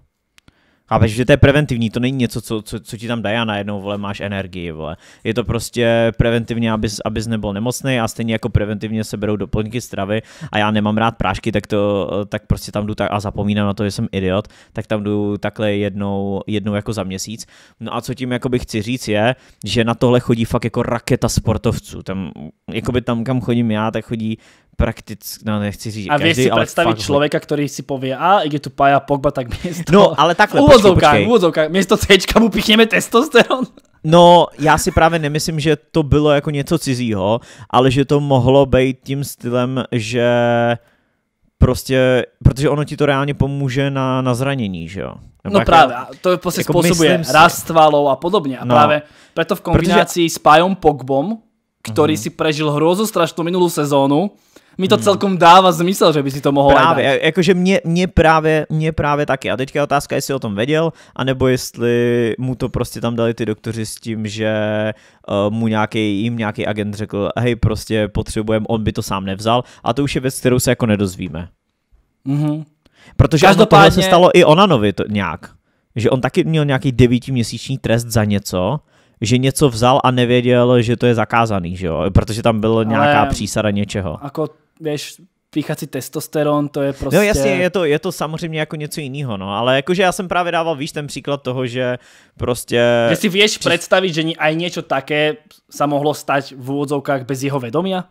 A že to je preventivní, to není něco, co, co, co ti tam dají a najednou, vole, máš energii, vole. Je to prostě preventivně, abys, abys nebyl nemocný a stejně jako preventivně se berou doplňky stravy a já nemám rád prášky, tak to, tak prostě tam jdu tak a zapomínám na to, že jsem idiot, tak tam jdu takhle jednou, jednou jako za měsíc. No a co tím bych chci říct je, že na tohle chodí fakt jako raketa sportovců. Tam, jakoby tam, kam chodím já, tak chodí prakticky, no nechci říct. A víš si představit člověka, který si pově, a je tu Paja Pogba, tak město. No, ale takhle, počkej, uvozovka, město C mu pichneme testosteron. No, já si právě nemyslím, že to bylo jako něco cizího, ale že to mohlo být tím stylem, že prostě, protože ono ti to reálně pomůže na, na zranění, že jo? Nebo no jako, právě, to prostě jako způsobuje rastvalou a podobně. A no, právě proto v kombinaci protože... s Pajom Pogbom, který uh-huh. si prežil hrozu strašnou minulou sezónu, mi to hmm. celkom dává zmysel, že by si to mohl Právě, jakože mě, mě, právě, mě právě taky. A teďka je otázka, jestli o tom věděl, anebo jestli mu to prostě tam dali ty doktoři s tím, že uh, mu nějaký, jim nějaký agent řekl, hej, prostě potřebujeme, on by to sám nevzal. A to už je věc, kterou se jako nedozvíme. Mm-hmm. Protože Každopádně... tohle se stalo i Onanovi to nějak. Že on taky měl nějaký devítiměsíční trest za něco, že něco vzal a nevěděl, že to je zakázaný, že jo? Protože tam byla nějaká Ale přísada něčeho. Ako víš, si testosteron, to je no prostě... No jasně, je to, je to samozřejmě jako něco jiného, no, ale jakože já jsem právě dával, víš, ten příklad toho, že prostě... Že si věš Či... představit, že aj něco také se mohlo stať v úvodzovkách bez jeho vedomia?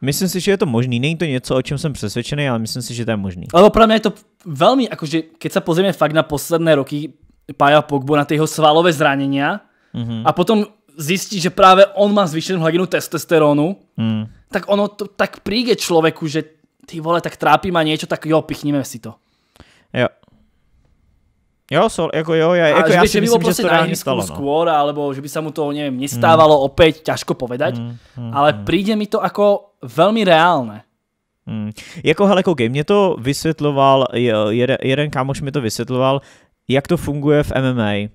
Myslím si, že je to možný. Není to něco, o čem jsem přesvědčený, ale myslím si, že to je možný. Ale pro mě je to velmi, jakože, keď se pozrieme fakt na posledné roky Paja Pogbu, na jeho svalové zranění mm -hmm. a potom zjistí, že právě on má zvýšenou hladinu testosteronu, mm tak ono to tak príde človeku, že ty vole, tak trápí ma niečo, tak jo, pichneme si to. Jo. Jo, so, jako jo, ja, jako že ja si že by myslím, že to reálne stalo. No. Skôr, alebo že by sa mu to, neviem, nestávalo mm. opäť, ťažko povedať, mm, mm, ale mm. príde mi to ako veľmi reálne. Mm. Jako, hele, koukej, mě to vysvětloval, jeden, jeden kámoš mi to vysvětloval, jak to funguje v MMA.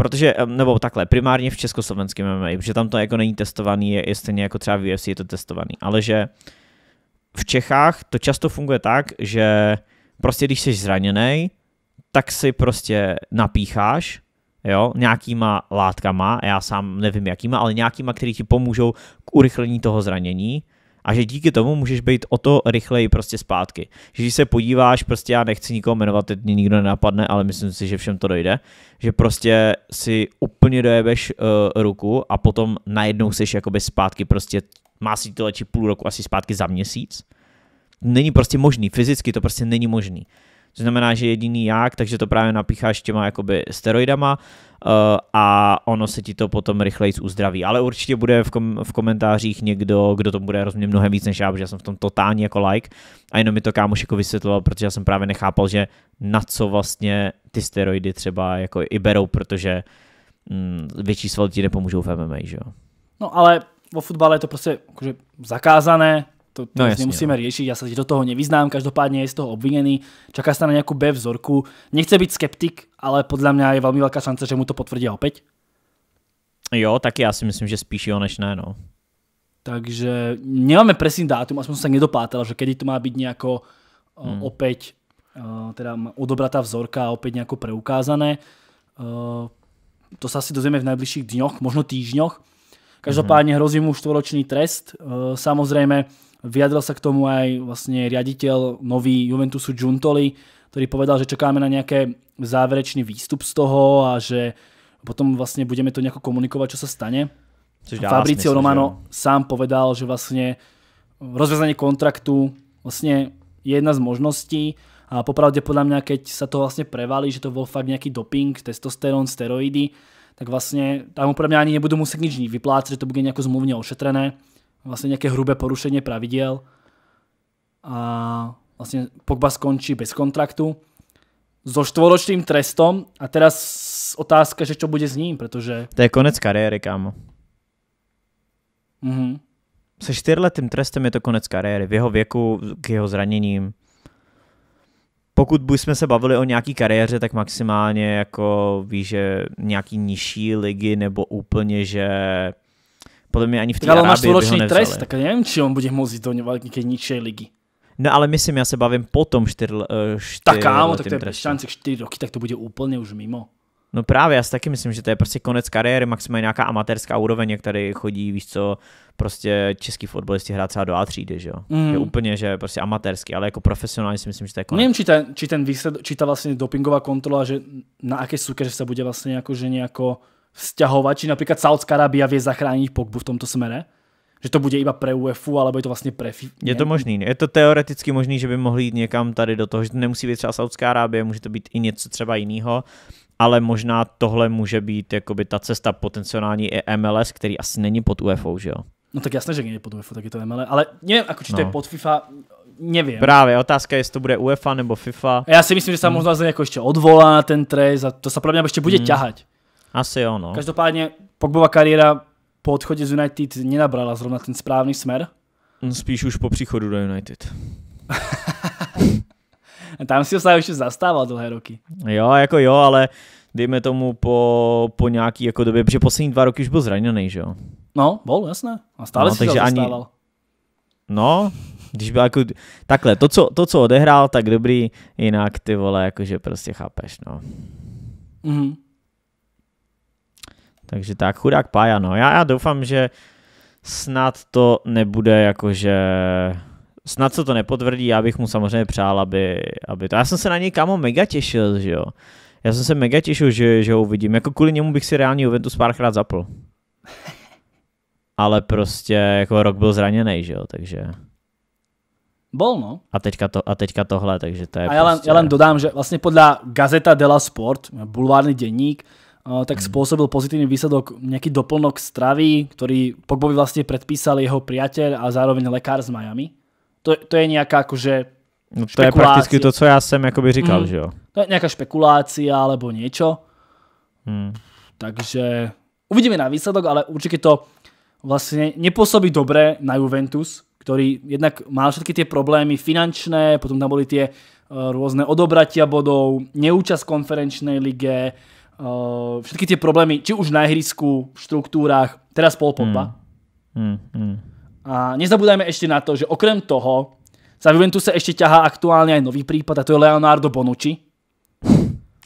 Protože, eh, nebo takhle, primárně v československém MMA, protože tam to jako není testovaný, je stejně jako třeba v UFC je to testovaný, ale že v Čechách to často funguje tak, že prostě když jsi zraněný, tak si prostě napícháš, jo, nějakýma látkama, já sám nevím jakýma, ale nějakýma, který ti pomůžou k urychlení toho zranění, a že díky tomu můžeš být o to rychleji prostě zpátky. Že když se podíváš, prostě já nechci nikoho jmenovat, teď mě nikdo nenapadne, ale myslím si, že všem to dojde, že prostě si úplně dojebeš uh, ruku a potom najednou jsi jakoby zpátky, prostě má si to léčit půl roku asi zpátky za měsíc. Není prostě možný, fyzicky to prostě není možný to znamená, že jediný jak, takže to právě napícháš těma jakoby steroidama uh, a ono se ti to potom rychleji uzdraví. Ale určitě bude v, kom- v komentářích někdo, kdo to bude rozumět mnohem víc než já, protože já jsem v tom totálně jako like a jenom mi to kámoš jako vysvětloval, protože já jsem právě nechápal, že na co vlastně ty steroidy třeba jako i berou, protože mm, větší svaly ti nepomůžou v MMA, že jo? No ale vo fotbale je to prostě jakože zakázané, to, to no, jasně, nemusíme no. riešiť, ja sa do toho nevyznám, každopádne je z toho obvinený, čaká sa na nejakú B vzorku, nechce byť skeptik, ale podľa mňa je veľmi veľká šance, že mu to potvrdia opäť. Jo, taky já si myslím, že spíš jo než ne, no. Takže nemáme presný dátum, aspoň som sa nedopátal, že kedy to má byť nejako hmm. opäť teda odobratá vzorka a opäť nejako preukázané. To sa asi dozvieme v najbližších dňoch, možno týždňoch. Každopádne mhm. hrozí mu štvoročný trest. Samozrejme, Vyjadril sa k tomu aj vlastne riaditeľ nový Juventusu Giuntoli, ktorý povedal, že čakáme na nejaké záverečný výstup z toho a že potom vlastne budeme to nejako komunikovať, čo sa stane. Fabricio Romano že... sám povedal, že vlastne rozviazanie kontraktu vlastne je jedna z možností a popravde podľa mňa, keď sa to vlastne prevalí, že to bol fakt nejaký doping, testosterón, steroidy, tak vlastně tam podľa mňa ani nebudú muset nič vyplácet, že to bude nejako zmluvne ošetrené vlastně nějaké hrubé porušení pravidel a vlastně Pogba skončí bez kontraktu so štvoročným trestom a teraz otázka, že čo bude s ním, protože... To je konec kariéry, kámo. Mhm. Se čtyřletým trestem je to konec kariéry, v jeho věku, k jeho zraněním. Pokud bychom se bavili o nějaký kariéře, tak maximálně jako víš, že nějaký nižší ligy nebo úplně, že podle mě ani v té Ale máš nevzali. trest, tak nevím, či on bude moct do nějaké nižší ligy. No ale myslím, já se bavím potom 4 čtyř, eh, Tak kámo, tak to je šance 4 roky, tak to bude úplně už mimo. No právě, já si taky myslím, že to je prostě konec kariéry, maximálně nějaká amatérská úroveň, jak tady chodí, víš co, prostě český fotbalisti hrát třeba do A třídy, že jo. Mm. Je úplně, že prostě amatérský, ale jako profesionálně si myslím, že to je konec. Nevím, či, ten, či, ten výsled, či ta vlastně dopingová kontrola, že na jaké soukeře se bude vlastně jako, že nějako vzťahovať, či napríklad Saudská Arábia vie zachrániť Pogbu v tomto smere? že to bude iba pre UEFu, alebo je to vlastně pre FIFA. Je to možný, je to teoreticky možný, že by mohli jít někam tady do toho, že to nemusí být třeba Saudská Arábie, může to být i něco třeba jiného, ale možná tohle může být jakoby ta cesta potenciální i MLS, který asi není pod UFO. že jo? No tak jasné, že není pod UFO, tak je to MLS, ale nevím, jako či to no. je pod FIFA, nevím. Právě, otázka je, jestli to bude UEFA nebo FIFA. A já si myslím, že se hmm. možná jako ještě odvolá na ten trest a to se pravděpodobně ještě bude hmm. ťahať. Asi jo, no. Každopádně Pogbova kariéra po odchodě z United nenabrala zrovna ten správný smer. Spíš už po příchodu do United. Tam si ho stále ještě zastával dlouhé roky. Jo, jako jo, ale dejme tomu po, po nějaký jako době, protože poslední dva roky už byl zraněný, že jo? No, bol, jasné. A stále no, si ho zastával. Ani... No, když byl jako, takhle, to co, to, co odehrál, tak dobrý, jinak ty vole, jakože prostě chápeš, no. Mhm. Takže tak, chudák Pája, no. Já, já doufám, že snad to nebude jakože... Snad se to nepotvrdí, já bych mu samozřejmě přál, aby, aby to... Já jsem se na něj kamo mega těšil, že jo. Já jsem se mega těšil, že, že ho uvidím. Jako kvůli němu bych si reálně Juventus párkrát zapl. Ale prostě jako rok byl zraněný, že jo, takže... Bol, no. A teďka, to, a teďka tohle, takže to je A já prostě... já len dodám, že vlastně podle Gazeta della Sport, bulvární deník, tak spôsobil mhm. pozitívny výsledok nejaký doplnok stravy, ktorý Pogbovi vlastne predpísal jeho priateľ a zároveň lekár z Miami. To, to je nejaká akože no, to špekulácia. je prakticky to, co já jsem akoby říkal, mm. že jo? To je nějaká špekulácia alebo niečo. Mm. Takže uvidíme na výsledok, ale určitě to vlastně nepôsobí dobre na Juventus, ktorý jednak mal všetky tie problémy finančné, potom tam boli tie eh, rôzne odobratia bodov, neúčasť konferenčnej lige, uh, všetky tie problémy, či už na ihrisku, v štruktúrách, teraz Paul Mm. Mm, A nezabúdajme ešte na to, že okrem toho za Juventuse ešte ťahá aktuálne aj nový prípad a to je Leonardo Bonucci,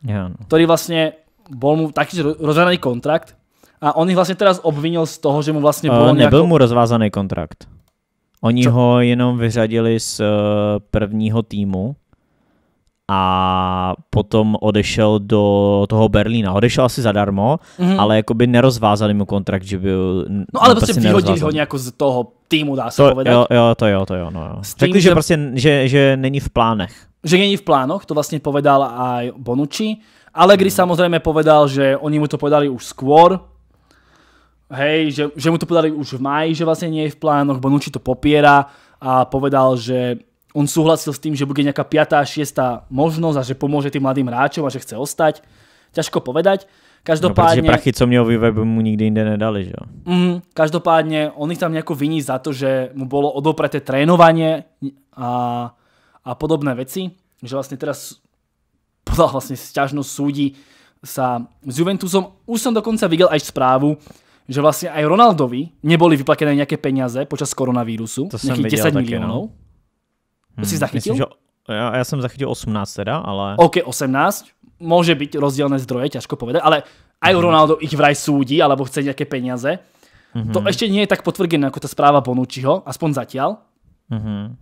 yeah. No. ktorý vlastne bol mu takýž rozvázaný kontrakt a on ich vlastne teraz obvinil z toho, že mu vlastně bol uh, Nebyl mu rozvázaný kontrakt. Oni ho jenom vyřadili z eh, prvního týmu a potom odešel do toho Berlína. Odešel asi zadarmo, mm-hmm. ale by nerozvázali mu kontrakt, že byl... No ale prostě, prostě vyhodili ho nějak z toho týmu, dá se to, povedat. Jo, jo, to jo, to jo. No jo. Tým, Řekli, že, že prostě, že, že není v plánech. Že není v plánoch, to vlastně povedal aj Bonucci. když mm. samozřejmě povedal, že oni mu to povedali už skôr, hej, že, že mu to povedali už v máji, že vlastně není v plánoch, Bonucci to popiera a povedal, že on súhlasil s tým, že bude nejaká 5. a 6. možnosť a že pomôže tým mladým hráčom a že chce ostať. Ťažko povedať. Každopádně... No, prachy, co měl Vive, by mu nikdy jinde nedali, že jo? Mm, každopádně on ich tam nějakou viní za to, že mu bylo odopreté trénovanie a, a podobné veci, že vlastně teraz podal vlastně sťažnosť súdi sa s Juventusom. Už som dokonca videl aj správu, že vlastně aj Ronaldovi neboli vyplakené nějaké peniaze počas koronavírusu, to nějakých 10 no. milionů. No. Hmm, si zachytil? Myslím, že já, já jsem zachytil 18 teda, ale... OK, 18. může být rozdielne zdroje, těžko povedat, ale aj mhm. Ronaldo ich vraj súdí, alebo chce nějaké peniaze. hmm To mhm. ještě nie je tak potvrdené jako ta správa Bonucciho, aspoň zatiaľ. hmm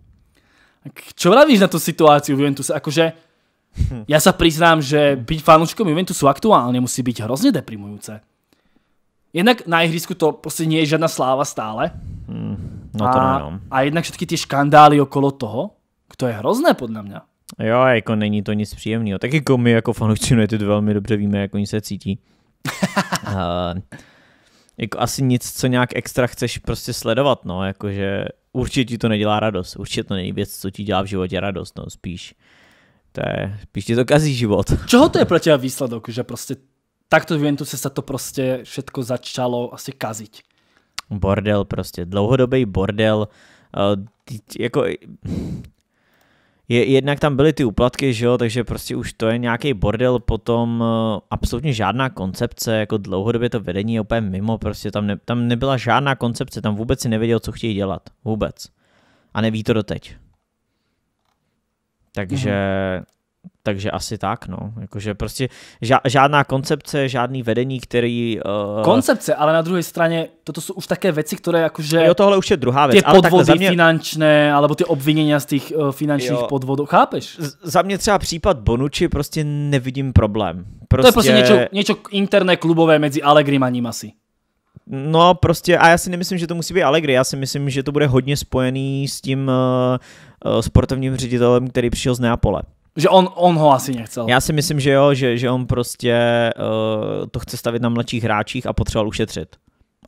Čo vravíš na tu situaci v Juventuse? Akože ja se přiznám, že být fanúškom Juventusu aktuálně musí být hrozně deprimujúce. Jednak na ihrisku to prostě nie je žiadna sláva stále. Mm, no to a, a jednak všetky ty škandály okolo toho. To je hrozné podle mě. Jo, jako není to nic příjemného. Tak jako my jako fanoušci to velmi dobře víme, jak oni se cítí. uh, jako asi nic, co nějak extra chceš prostě sledovat, no, jakože určitě ti to nedělá radost, určitě to není věc, co ti dělá v životě radost, no, spíš. To je, spíš ti to kazí život. Čoho to je pro teba výsledok, že prostě takto v Juventusu se to prostě všetko začalo asi kazit? Bordel prostě, dlouhodobý bordel, uh, jako je, jednak tam byly ty uplatky, že jo, takže prostě už to je nějaký bordel, potom eh, absolutně žádná koncepce, jako dlouhodobě to vedení je úplně mimo, prostě tam, ne, tam nebyla žádná koncepce, tam vůbec si nevěděl, co chtějí dělat, vůbec. A neví to doteď. Takže mm-hmm. Takže asi tak, no. Jakože prostě žádná koncepce, žádný vedení, který... Uh... Koncepce, ale na druhé straně, toto jsou už také věci, které jakože... Jo, tohle už je druhá věc. Ty podvody ale mě... finančné, alebo ty obvinění z těch uh, finančních jo. podvodů, chápeš? Z- za mě třeba případ Bonucci prostě nevidím problém. Prostě... To je prostě, prostě- něco, něčo interné klubové mezi Allegrim a ním asi. No prostě, a já si nemyslím, že to musí být Allegri, já si myslím, že to bude hodně spojený s tím uh, uh sportovním ředitelem, který přišel z Neapole. Že on, on ho asi nechcel. Já si myslím, že jo, že, že on prostě uh, to chce stavit na mladších hráčích a potřeboval ušetřit.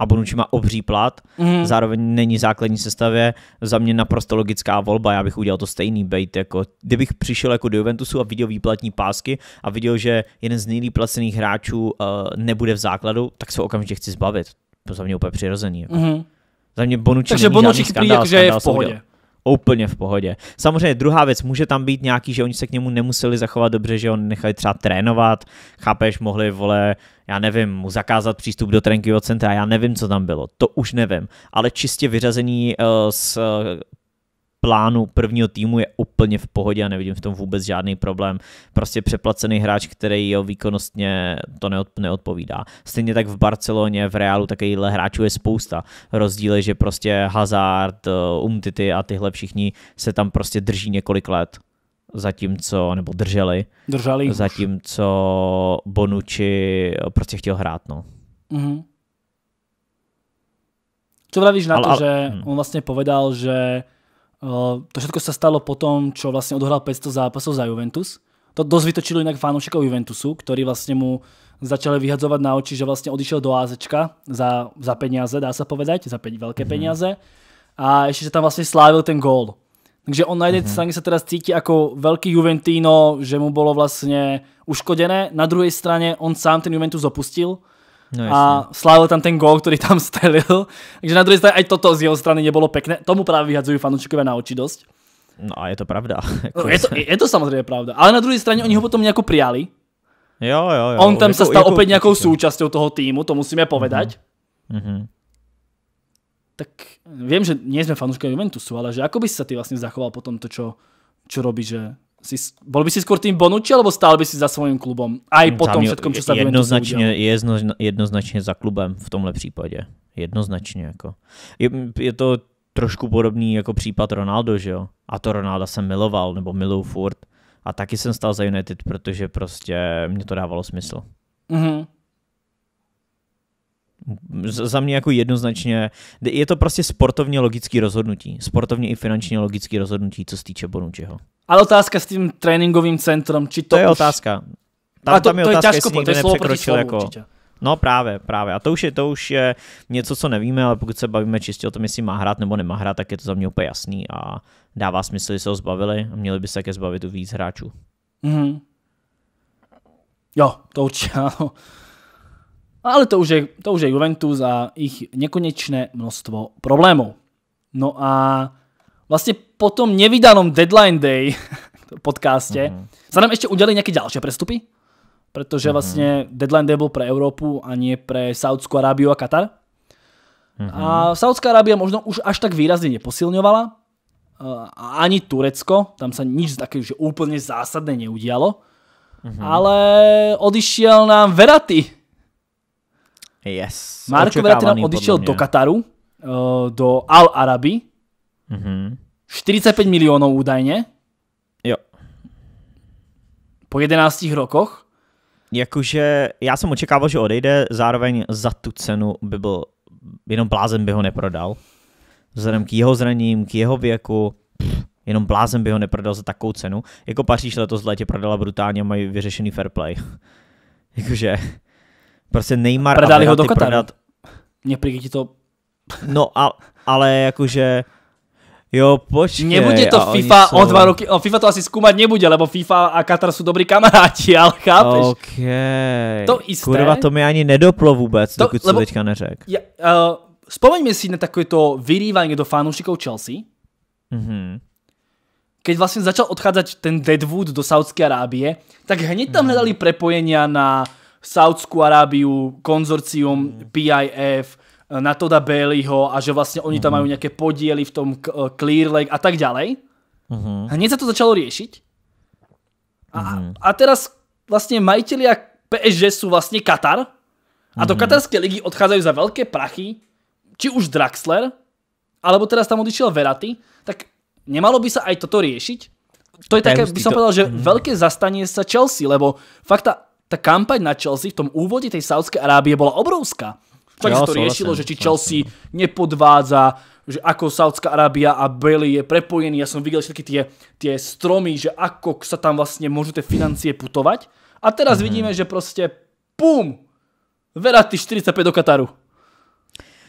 A Bonucci má obří plat, mm. zároveň není základní sestavě, za mě naprosto logická volba, já bych udělal to stejný bejt, jako kdybych přišel jako do Juventusu a viděl výplatní pásky a viděl, že jeden z nejlíp placených hráčů uh, nebude v základu, tak se okamžitě chci zbavit. To za mě úplně přirozený. Jako. Mm. Za mě Bonucci Takže není Bonucci žádný skandál, jako, že je v pohodě. Udělal úplně v pohodě. Samozřejmě druhá věc, může tam být nějaký, že oni se k němu nemuseli zachovat dobře, že ho nechali třeba trénovat, chápeš, mohli, vole, já nevím, mu zakázat přístup do tréninkového centra, já nevím, co tam bylo, to už nevím, ale čistě vyřazení uh, eh, z uh, plánu prvního týmu je úplně v pohodě a nevidím v tom vůbec žádný problém. Prostě přeplacený hráč, který jeho výkonnostně to neodpovídá. Stejně tak v Barceloně, v Realu takovýhle hráčů je spousta. Rozdíl je, že prostě Hazard, eh, Umtity a tyhle všichni se tam prostě drží několik let zatímco, nebo drželi, drželi. zatímco Bonucci eh, prostě chtěl hrát, no. Mm-hmm. Čo vravíš na ale, to, ale, že hm. on vlastne povedal, že Eh, to všetko sa stalo po tom, čo vlastne odohral 500 zápasov za Juventus. To dosť vytočilo inak fanúšikov Juventusu, ktorí vlastne mu začali vyhadzovať na oči, že vlastne odišiel do Ázečka za, za peniaze, dá sa povedať, za pe veľké mhm. peniaze. A ešte, sa tam vlastne slávil ten gól. Takže on na jedné mhm. strane se teraz cítí jako velký Juventino, že mu bylo vlastně uškodené. Na druhé straně on sám ten Juventus opustil No, a slávil tam ten gól, který tam stelil. Takže na druhé straně, i toto z jeho strany nebylo pěkné, tomu právě vyhazují fanoušikové na oči dost. No a je to pravda. No, je, to, je to samozřejmě pravda, ale na druhé straně oni ho potom nějak přijali. Jo, jo, jo. On tam jako se stal jako, opět nějakou součástí toho týmu, to musíme mhm. povedať. Mm-hmm. Tak vím, že nejsme fanoušky Juventusu, ale že jako by se ty vlastně zachoval potom to, čo, čo robí, že si, bol by si skôr tým Bonucci, alebo stál by si za svým klubom? Aj po tom všetkom, čo sa jednoznačně, jednozna, jednoznačně za klubem v tomhle případě. Jednoznačně. Jako. Je, je to trošku podobný jako případ Ronaldo, že jo? A to Ronalda jsem miloval, nebo milou furt. A taky jsem stál za United, protože prostě mě to dávalo smysl. Mm-hmm za mě jako jednoznačně, je to prostě sportovně logický rozhodnutí, sportovně i finančně logický rozhodnutí, co se týče Bonucciho. Ale otázka s tím tréninkovým centrem, či to To je už... otázka. Tam, to, tam je to otázka, je těžko, jestli někdo nepřekročil jako- slovu, jako... Určitě. No právě, právě. A to už, je, to už je něco, co nevíme, ale pokud se bavíme čistě o tom, jestli má hrát nebo nemá hrát, tak je to za mě úplně jasný a dává smysl, že se ho zbavili a měli by se také zbavit u víc hráčů. Mm-hmm. Jo, to určitě, ale to už, je, to už je Juventus a ich nekonečné množstvo problémov. No a vlastne po tom nevydanom Deadline Day podcaste mm-hmm. sa nám ešte udiali nejaké ďalšie prestupy, pretože mm-hmm. vlastne Deadline Day bol pre Európu a nie pre Saudskú Arábiu a Katar. Mm-hmm. A Saudská Arábia možno už až tak výrazne neposilňovala, eh, a ani Turecko, tam sa nič také, že úplne zásadné neudialo. Mm-hmm. Ale odišiel nám Veraty Yes. Marko Vela odišiel do Kataru, eh, do Al Arabi. Mm-hmm. 45 miliónov údajne. Jo. Po 11 rokoch. Jakože já jsem očekával, že odejde, zároveň za tu cenu by byl, jenom blázen by ho neprodal. Vzhledem k jeho zraním, k jeho věku, pff, jenom blázen by ho neprodal za takovou cenu. Jako Paříž letos v létě prodala brutálně a mají vyřešený fair play. jakože prostě Neymar Prodali a ho do Kataru. Prodat... Několik ti to... no a, ale jakože... Jo, počkej. Nebude to FIFA jsou... o dva roky, o FIFA to asi zkoumat nebude, lebo FIFA a Katar jsou dobrý kamaráti, ale chápeš? OK. To isté. Kurva, to mi ani nedoplo vůbec, to, dokud lebo, teďka neřek. Ja, uh, si na takové to vyrývání do fanoušiků Chelsea. Mm-hmm. Keď vlastně začal odcházet ten Deadwood do Saudské Arábie, tak hned tam mm. hledali prepojenia na Saudskú Arábiu, konzorcium PIF, eh, Natoda Baileyho a že vlastne oni tam mhm. majú nejaké podiely v tom eh, Clear Lake a tak ďalej. uh Hneď sa to začalo riešiť. A, a mhm. teraz vlastne majiteľia PSG sú vlastne Katar a do mhm. katarské katarskej ligy odchádzajú za veľké prachy, či už Draxler, alebo teraz tam odišiel Verati, tak nemalo by sa aj toto riešiť? To je také, by som povedal, že veľké zastanie sa Chelsea, lebo fakt tá tá kampaň na Chelsea v tom úvode tej Saudskej Arábie bola obrovská. Tak sa to riešilo, že či Chelsea nepodvádza, že ako Saudská Arábia a Bailey je prepojený. Ja som videl všetky tie, tie stromy, že ako sa tam vlastne môžu tie financie putovať. A teraz mm-hmm. vidíme, že proste pum, Verratti 45 do Kataru.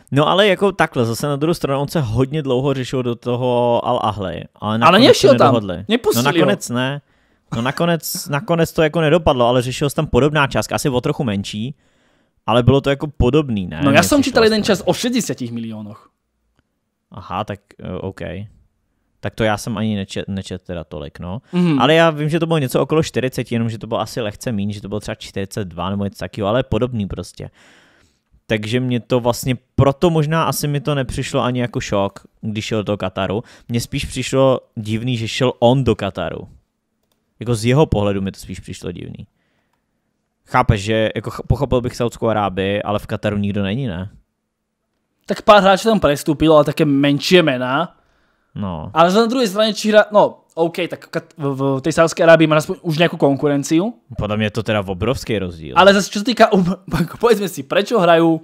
No ale jako takhle, zase na druhou stranu, on se hodně dlouho řešil do toho Al Ahle. Ale, ale nešel tam, no nepustili No nakonec ho. ne. No nakonec, nakonec to jako nedopadlo, ale řešil jsem tam podobná částka, asi o trochu menší, ale bylo to jako podobný, ne? No já jsem čítal jeden vlastně. čas o 60 milionech. Aha, tak e, OK. Tak to já jsem ani nečet, nečet teda tolik, no. Mm. Ale já vím, že to bylo něco okolo 40, jenom že to bylo asi lehce méně, že to bylo třeba 42 nebo něco takového, ale podobný prostě. Takže mě to vlastně, proto možná asi mi to nepřišlo ani jako šok, když šel do Kataru. Mně spíš přišlo divný, že šel on do Kataru. Jako z jeho pohledu mi to spíš přišlo divný. Chápeš, že jako pochopil bych Saudskou Arábii, ale v Kataru nikdo není, ne? Tak pár hráčů tam prestoupilo, ale také menší jména. No. Ale na druhé straně Číra, no, OK, tak v, té Saudské Arábii má aspoň už nějakou konkurenci. Podle mě je to teda obrovský rozdíl. Ale zase, co se týká, um, povedzme si, Proč hrají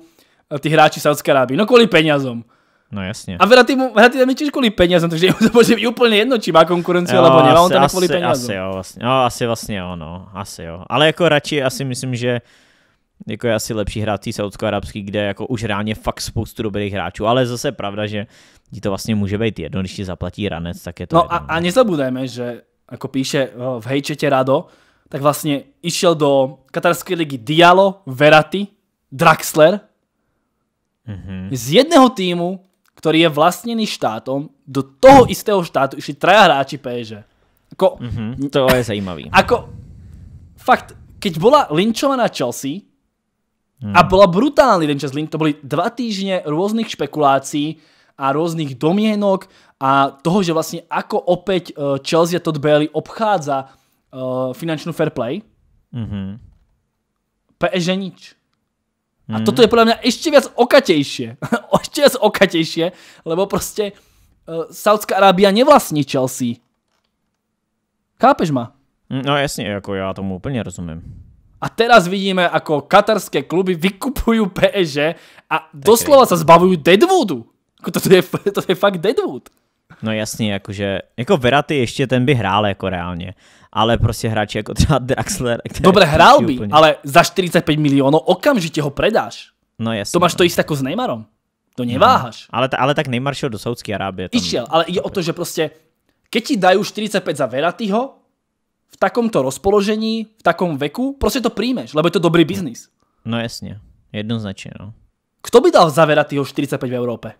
eh, ty hráči Saudské Arábii? No kvůli penězům. No jasně. A Verratti, mu, Verratti tam je těž kvůli penězům, takže je to může být úplně jedno, či má konkurenci, jo, nebo nemá, asi, on tam kvůli penězům. Asi jo, vlastně, no, asi vlastně jo, no, asi jo. Ale jako radši asi myslím, že jako je asi lepší hrát v saudsko-arabský, kde jako už reálně fakt spoustu dobrých hráčů, ale zase pravda, že ti to vlastně může být jedno, když ti zaplatí ranec, tak je to No jedno. No. a, a že jako píše eh, v hejčetě Rado, tak vlastně išel do katarské ligy Dialo, Verati, Draxler, mm-hmm. z jedného týmu ktorý je vlastnený štátom, do toho istého štátu išli traja hráči PSG. Ako, mm-hmm, to je zajímavý. Ako, fakt, keď bola linčovaná Chelsea, mm. a hmm. bola brutálny ten čas link, to boli dva týždne rôznych špekulácií a rôznych domienok a toho, že vlastne ako opäť e, Chelsea a Todd Bailey obchádza uh, finančnú fair play. Mm-hmm. PSG nič. A toto je mhm. podľa mňa ešte viac okatejšie. ešte viac okatejšie, lebo prostě uh, eh, Saudská Arábia nevlastní Chelsea. Chápeš ma? Mm, no jasně, ako ja tomu úplne rozumím. A teraz vidíme, ako katarské kluby vykupujú PSG a tak doslova sa zbavujú Deadwoodu. To je, to je fakt Deadwood. No jasně, jakože, jako Verati ještě ten by hrál jako reálně ale prostě hráči jako třeba Draxler. Dobre, hrál by, úplně. ale za 45 milionů okamžitě ho predáš. No jasně. To máš no. to jíst jako s Neymarom. To no, neváháš. No, ale, ale tak Neymar šel do Saudské Arábie. Tam... Išiel, ale je o to, že prostě, keď ti dají 45 za Veratýho, v takomto rozpoložení, v takom veku, prostě to príjmeš, lebo je to dobrý biznis. No jasně, jednoznačně. No. Kto by dal za Veratýho 45 v Európe?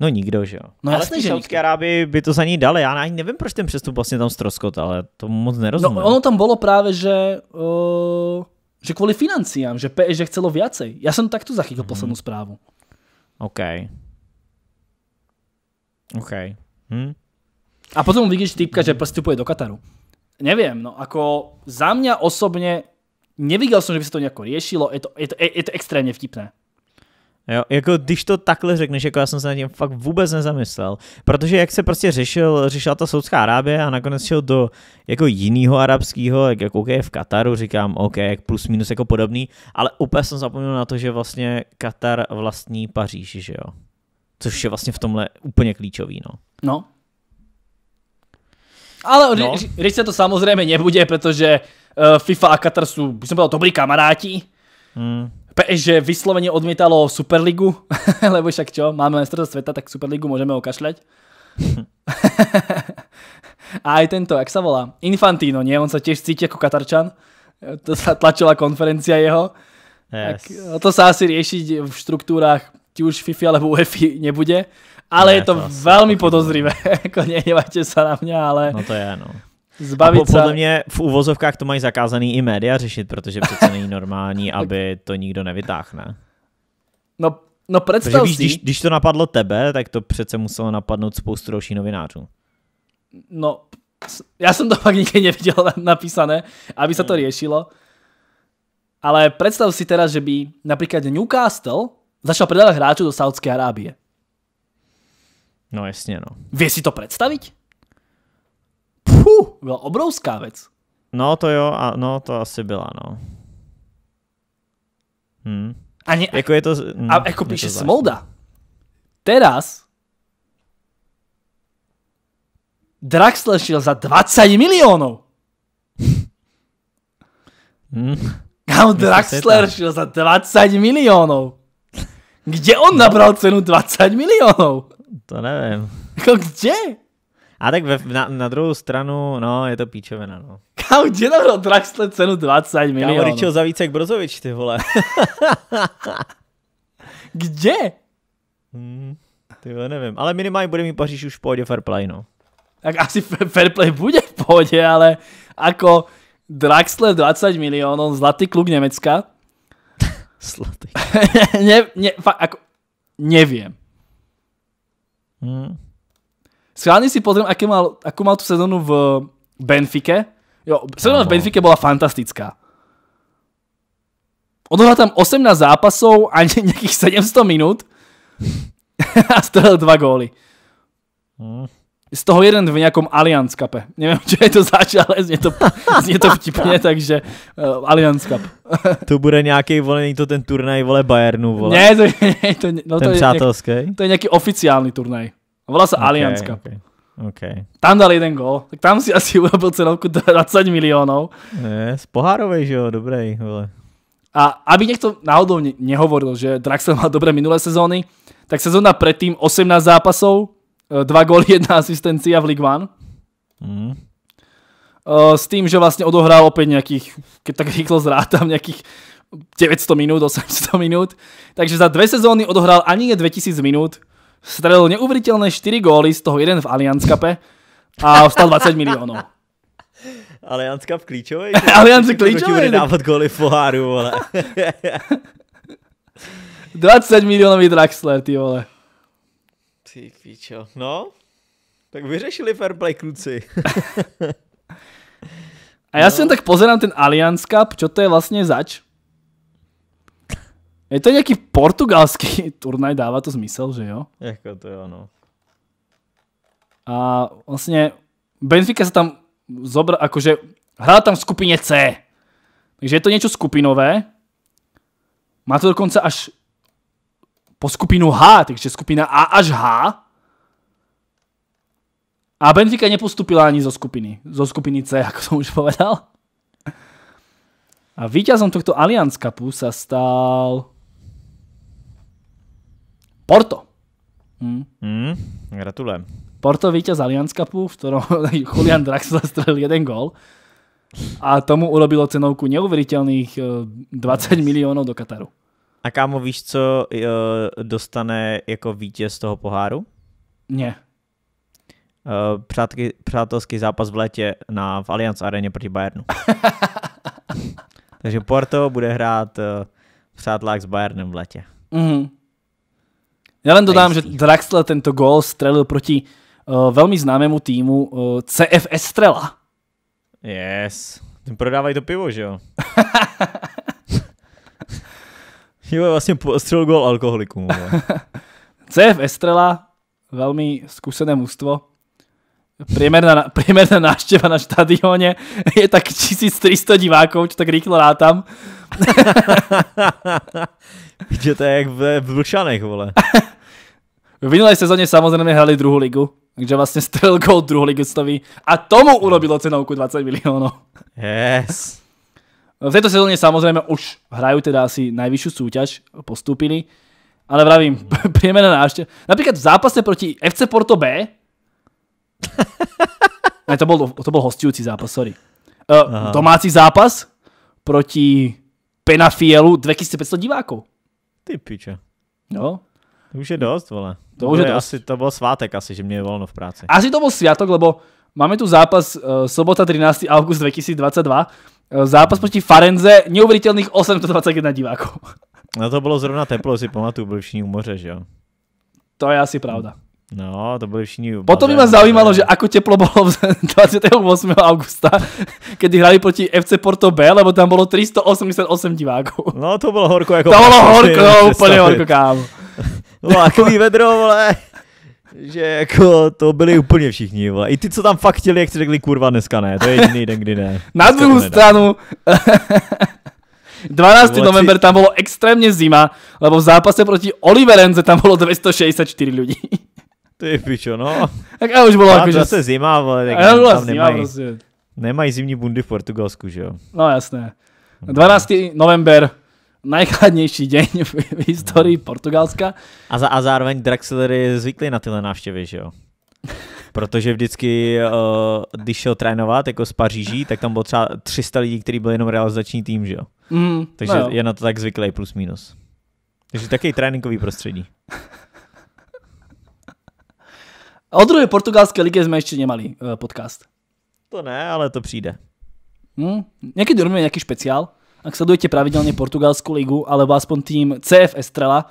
No nikdo, že jo. No ale jasný, že Saudské Aráby by to za ní dali. Já ani nevím, proč ten přestup vlastně tam stroskot, ale to moc nerozumím. No ono tam bylo právě, že... Uh, že kvůli financiám, že PSG chcelo viacej. Já jsem takto zachytil hmm. poslední zprávu. OK. OK. Hm? A potom vidíš typka, že prestupuje do Kataru. Nevím, no ako za mňa osobně neviděl jsem, že by se to nějak riešilo, je to, je to, je to extrémně vtipné. Jo, jako když to takhle řekneš, jako já jsem se na tím fakt vůbec nezamyslel, protože jak se prostě řešil, řešila ta Saudská Arábie a nakonec šel do jako jiného arabského, jak, jak OK, v Kataru říkám OK, jak plus minus jako podobný, ale úplně jsem zapomněl na to, že vlastně Katar vlastní Paříž, že jo. Což je vlastně v tomhle úplně klíčový, no. No. Ale no. když se to samozřejmě nebude, protože uh, FIFA a Katar jsou, jsem byl dobrý kamaráti, Hmm. PSG vyslovene odmítalo Superligu, lebo však čo, máme mistrovství sveta, tak Superligu môžeme okašľať. a aj tento, jak sa volá? Infantino, nie? On sa tiež cíti ako Katarčan. To sa tlačila konferencia jeho. Yes. Tak, to sa asi riešiť v štruktúrách či už FIFA alebo UEFI nebude. Ale ne, je to, to velmi podozrivé. jako ne, na mňa, ale... No to je, no. Zbavit a po, podle mě v uvozovkách to mají zakázaný i média řešit, protože přece není normální, aby to nikdo nevytáhne. No, no představ protože víš, si... když, když to napadlo tebe, tak to přece muselo napadnout spoustu dalších novinářů. No, já jsem to pak nikdy neviděl napísané, aby se to hmm. řešilo. Ale představ si teda, že by například Newcastle začal predávat hráčů do Saudské Arábie. No jasně, no. Vě si to představit? Fuh, byla obrovská věc. No to jo, a no to asi byla, no. Hm. Ani, jako je to, hm, a jako píše Smolda. Teraz Draxler šiel za 20 miliónov. Hm. Draxler šiel za 20 miliónov. Kde on no. nabral cenu 20 miliónov? To nevím. Jako kde? A tak ve, na, na druhou stranu, no, je to píčovina, no. Kámo, kde dal Draxler cenu 20 milionů? Kámo, Ričil za více jak Brozovič, ty vole. kde? Hmm, ty vole, nevím. Ale minimálně bude mít Paříž už v pohodě fair play, no. Tak asi fair play bude v pohodě, ale jako Draxler 20 milionů, zlatý kluk Německa. zlatý. ne, ne, fakt, ako, nevím. Hmm. Schválně si pozrím, jakou mal, akú mal tu sezonu v Benfike. Jo, sezóna v Benfike byla fantastická. Odohral tam 18 zápasů a nějakých 700 minut a střelil dva góly. Hm. Z toho jeden v nějakom Allianz Cupe. Nevím, čo je to zač, ale zně to, zně to vtipně, takže uh, Allianz Cup. to bude nějaký vole, to ten turnaj, vole Bayernu, vole. Ne, to je, ne, to, no, ten to je, no, přátelský? to je nějaký oficiální turnaj. Volá sa okay, Allianz Cup. Okay. Okay. Tam dal jeden gol, tak tam si asi urobil cenovku 20 miliónov. Ne, z pohárovej, že jo, dobrej. Vole. A aby niekto náhodou nehovoril, že Draxler má dobré minulé sezóny, tak sezóna predtým 18 zápasov, 2 eh, góly, 1 asistencia v League One. Mm. S tým, že vlastne odohral opäť nejakých, keď tak rýchlo zrátam, nejakých 900 minút, 800 minút. Takže za dve sezóny odohral ani nie 2000 minút, Strelil neuveriteľné 4 góly, z toho jeden v Allianz Cupe a ostal 20 miliónov. Allianz Cup klíčový? Allianz klíčový? bude dávat góly v poháru, vole. 20 miliónový Draxler, ty vole. Ty pičo, no. Tak vyřešili fair play kluci. a já no. jsem tak pozerám ten Allianz Cup, čo to je vlastně zač? Je to nějaký portugalský turnaj, dává to smysl, že jo? Jako to jo, no. A vlastně Benfica se tam zobra, akože hrála tam v skupině C. Takže je to něco skupinové. Má to dokonce až po skupinu H, takže skupina A až H. A Benfica nepostupila ani zo skupiny, zo skupiny C, ako som už povedal. A víťazom tohto Allianz Cupu sa stal Porto. Hmm. Hmm. gratulujem. Porto vítěz Allianz Cupu, v ktorom Julian Draxler zastrelil jeden gol a tomu urobilo cenovku neuvěřitelných 20 eh, milionů do Kataru. A kámo, víš, co eh, dostane jako vítěz toho poháru? Ne. Eh, přátky, přátelský zápas v létě na, v Allianz Areně proti Bayernu. Takže Porto bude hrát přátelák s Bayernem v létě. Mm. Já len dodám, že Draxler tento gól strelil proti uh, velmi známému týmu uh, eh, CF Estrela. Yes. Ten prodávají to pivo, že jo? jo, vlastně střelil gól alkoholikům. CF Estrela, velmi zkušené mužstvo. Priemerná, priemerná návštěva na štadióne je tak 1300 divákov, čo tak rýchlo rátam. Že to je jak v, v Vlšanech, vole. V minulé sezóně samozřejmě hrali druhou ligu, takže vlastne strel gol staví a tomu urobilo cenovku 20 milionů. Yes. V této sezóně samozřejmě už hrají teda asi nejvyšší súťaž, postupili, ale vravím, priemerná návšteva. Například v zápase proti FC Porto B, ne, to bol, to bol hostující zápas, sorry. Uh, domácí zápas proti Penafielu 2500 divákov. Ty piče. No, to už je dost, vole. To, to, to, asi, to byl svátek asi, že mě je volno v práci. Asi to byl svátek, lebo máme tu zápas uh, sobota 13. august 2022. Uh, eh, zápas proti Farenze, neuvěřitelných 821 diváků. No to bylo zrovna teplo, si pamatuju, byli všichni u moře, že jo? To je asi pravda. No, to byli všichni... Potom by ma no, zaujímalo, že ako teplo bolo 28. augusta, kedy hrali proti FC Porto B, lebo tam bolo 388 divákov. No, to bolo horko. Jako to bolo horko, úplně no, úplne horko, kámo bylo no, takový no. vedro, vole, že jako to byli úplně všichni, vole. I ty, co tam fakt chtěli, jak si řekli, kurva, dneska ne, to je jediný den, kdy ne. Na druhou stranu, 12. Vole, november tam bylo extrémně zima, lebo v zápase proti Oliverenze tam bylo 264 lidí. Ty pičo, no. Tak a už bylo jako, že... zima, vole, tak tam zima, nemají, prostě. nemají zimní bundy v Portugalsku, že jo? No jasné. 12. november najchladnější den v, v historii no. Portugalska. A, za, a zároveň Draxlery zvyklý na tyhle návštěvy, že jo? Protože vždycky, uh, když šel trénovat, jako z Paříží, tak tam bylo třeba 300 lidí, kteří byli jenom realizační tým, že jo? Mm, Takže no jo. je na to tak zvyklý plus minus. Takže taky tréninkový prostředí. O druhé portugalské ligy jsme ještě nemali uh, podcast. To ne, ale to přijde. Hmm. Někdy urobíme nějaký špeciál. Ak sledujete pravidelne portugalskú ligu, alebo aspoň tým CF Estrela,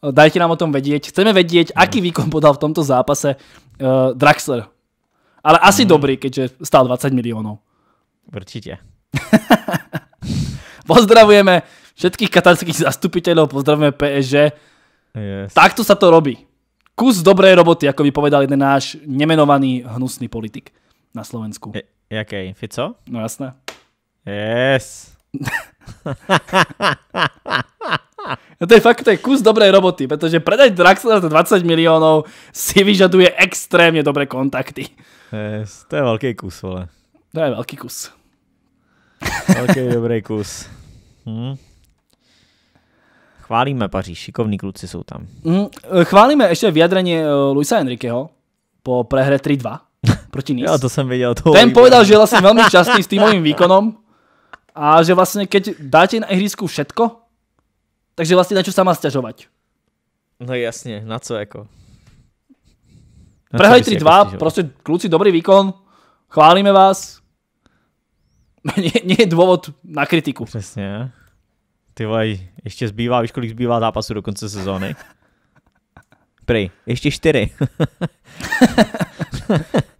eh, dajte nám o tom vedieť. Chceme vedieť, aký výkon podal v tomto zápase uh, Draxler. Ale asi mm. dobrý, keďže stál 20 miliónov. Určite. pozdravujeme všetkých katarských zastupiteľov, pozdravujeme PSG. Yes. Takto sa to robí. Kus dobrej roboty, ako by povedal jeden náš nemenovaný hnusný politik na Slovensku. E, jaký? Fico? No jasné. Yes. No to je fakt, to je kus dobrej roboty, pretože predať Draxler za 20 miliónov si vyžaduje extrémne dobré kontakty. Yes, to je veľký kus, vole. To je veľký kus. Veľký dobrý kus. Hm. Chválíme Paříž, šikovní kluci sú tam. Mm, chválíme ešte vyjadrenie eh, Luisa Enriqueho po prehre 3-2 proti Nice. Ja to som videl. Ten povedal, že je vlastne veľmi šťastný s týmovým výkonom A že vlastne, keď dáte na ihrisku všetko, takže vlastne na čo sa má stiažovať? No jasne, na co ako? Prehaj 3-2, proste kľúci, dobrý výkon, chválime vás. nie, nie je dôvod na kritiku. Přesně. Ty vaj, ještě zbývá, víš kolik zbývá zápasu do konce sezóny? Prej, ještě čtyři.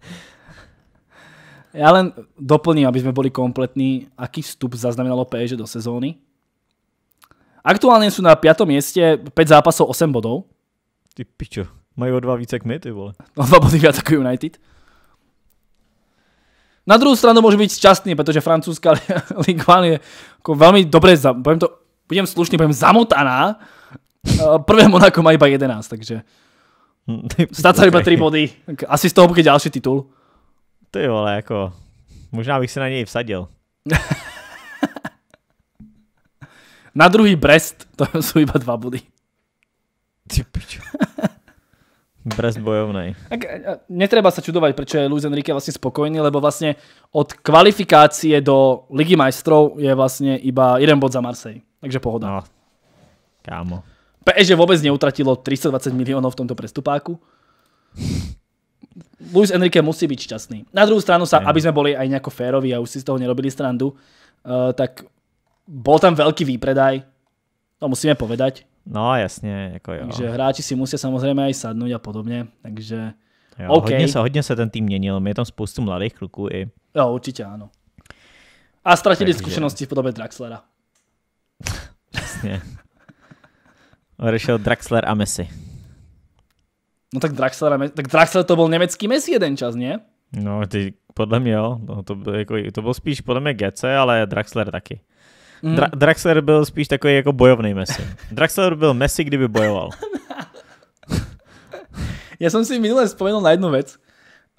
Ja len doplním, aby sme boli kompletní, aký vstup zaznamenalo PSG do sezóny. Aktuálne sú na 5. mieste 5 zápasov 8 bodov. Ty pičo, majú o 2 více k my, ty vole. O no, 2 body viac ako United. Na druhú stranu môže byť šťastný, pretože francúzska Ligue 1 je jako veľmi dobre, poviem to, budem slušný, poviem zamotaná. Eh, prvé Monako má iba 11, takže... Hm, Stať sa iba 3 body. Asi z toho bude ďalší titul. Ďakujem. Ty vole, jako, možná bych se na něj vsadil. na druhý Brest, to jsou iba dva body. Ty pičo. Brest bojovnej. Tak, e, e, netreba sa čudovať, prečo je Luis Enrique vlastne spokojný, lebo vlastne od kvalifikácie do Ligy majstrov je vlastne iba jeden bod za Marseille. Takže pohoda. No. Kámo. PSG vôbec neutratilo 320 miliónov v tomto prestupáku. Luis Enrique musí byť šťastný. Na druhou stranu sa, aby sme boli aj nejako féroví a už si z toho nerobili strandu, uh, tak bol tam veľký výpredaj, to musíme povedať. No jasne, jako jo. Takže hráči si musí samozřejmě i sadnúť a podobně, takže jo, okay. hodně, se, hodně se ten tým měnil, je tam spoustu mladých kluků i. Jo, určitě ano. A ztratili takže... zkušenosti v podobě Draxlera. Jasně. Odešel Draxler a Messi. No tak Draxler, tak Draxler to byl německý Messi jeden čas, ne? No, ty, podle mě jo. No, to, byl, jako, to byl spíš podle mě GC, ale Draxler taky. Mm. Dra- Draxler byl spíš takový jako bojovný Messi. Draxler byl Messi, kdyby bojoval. Já jsem si minule vzpomněl na jednu věc,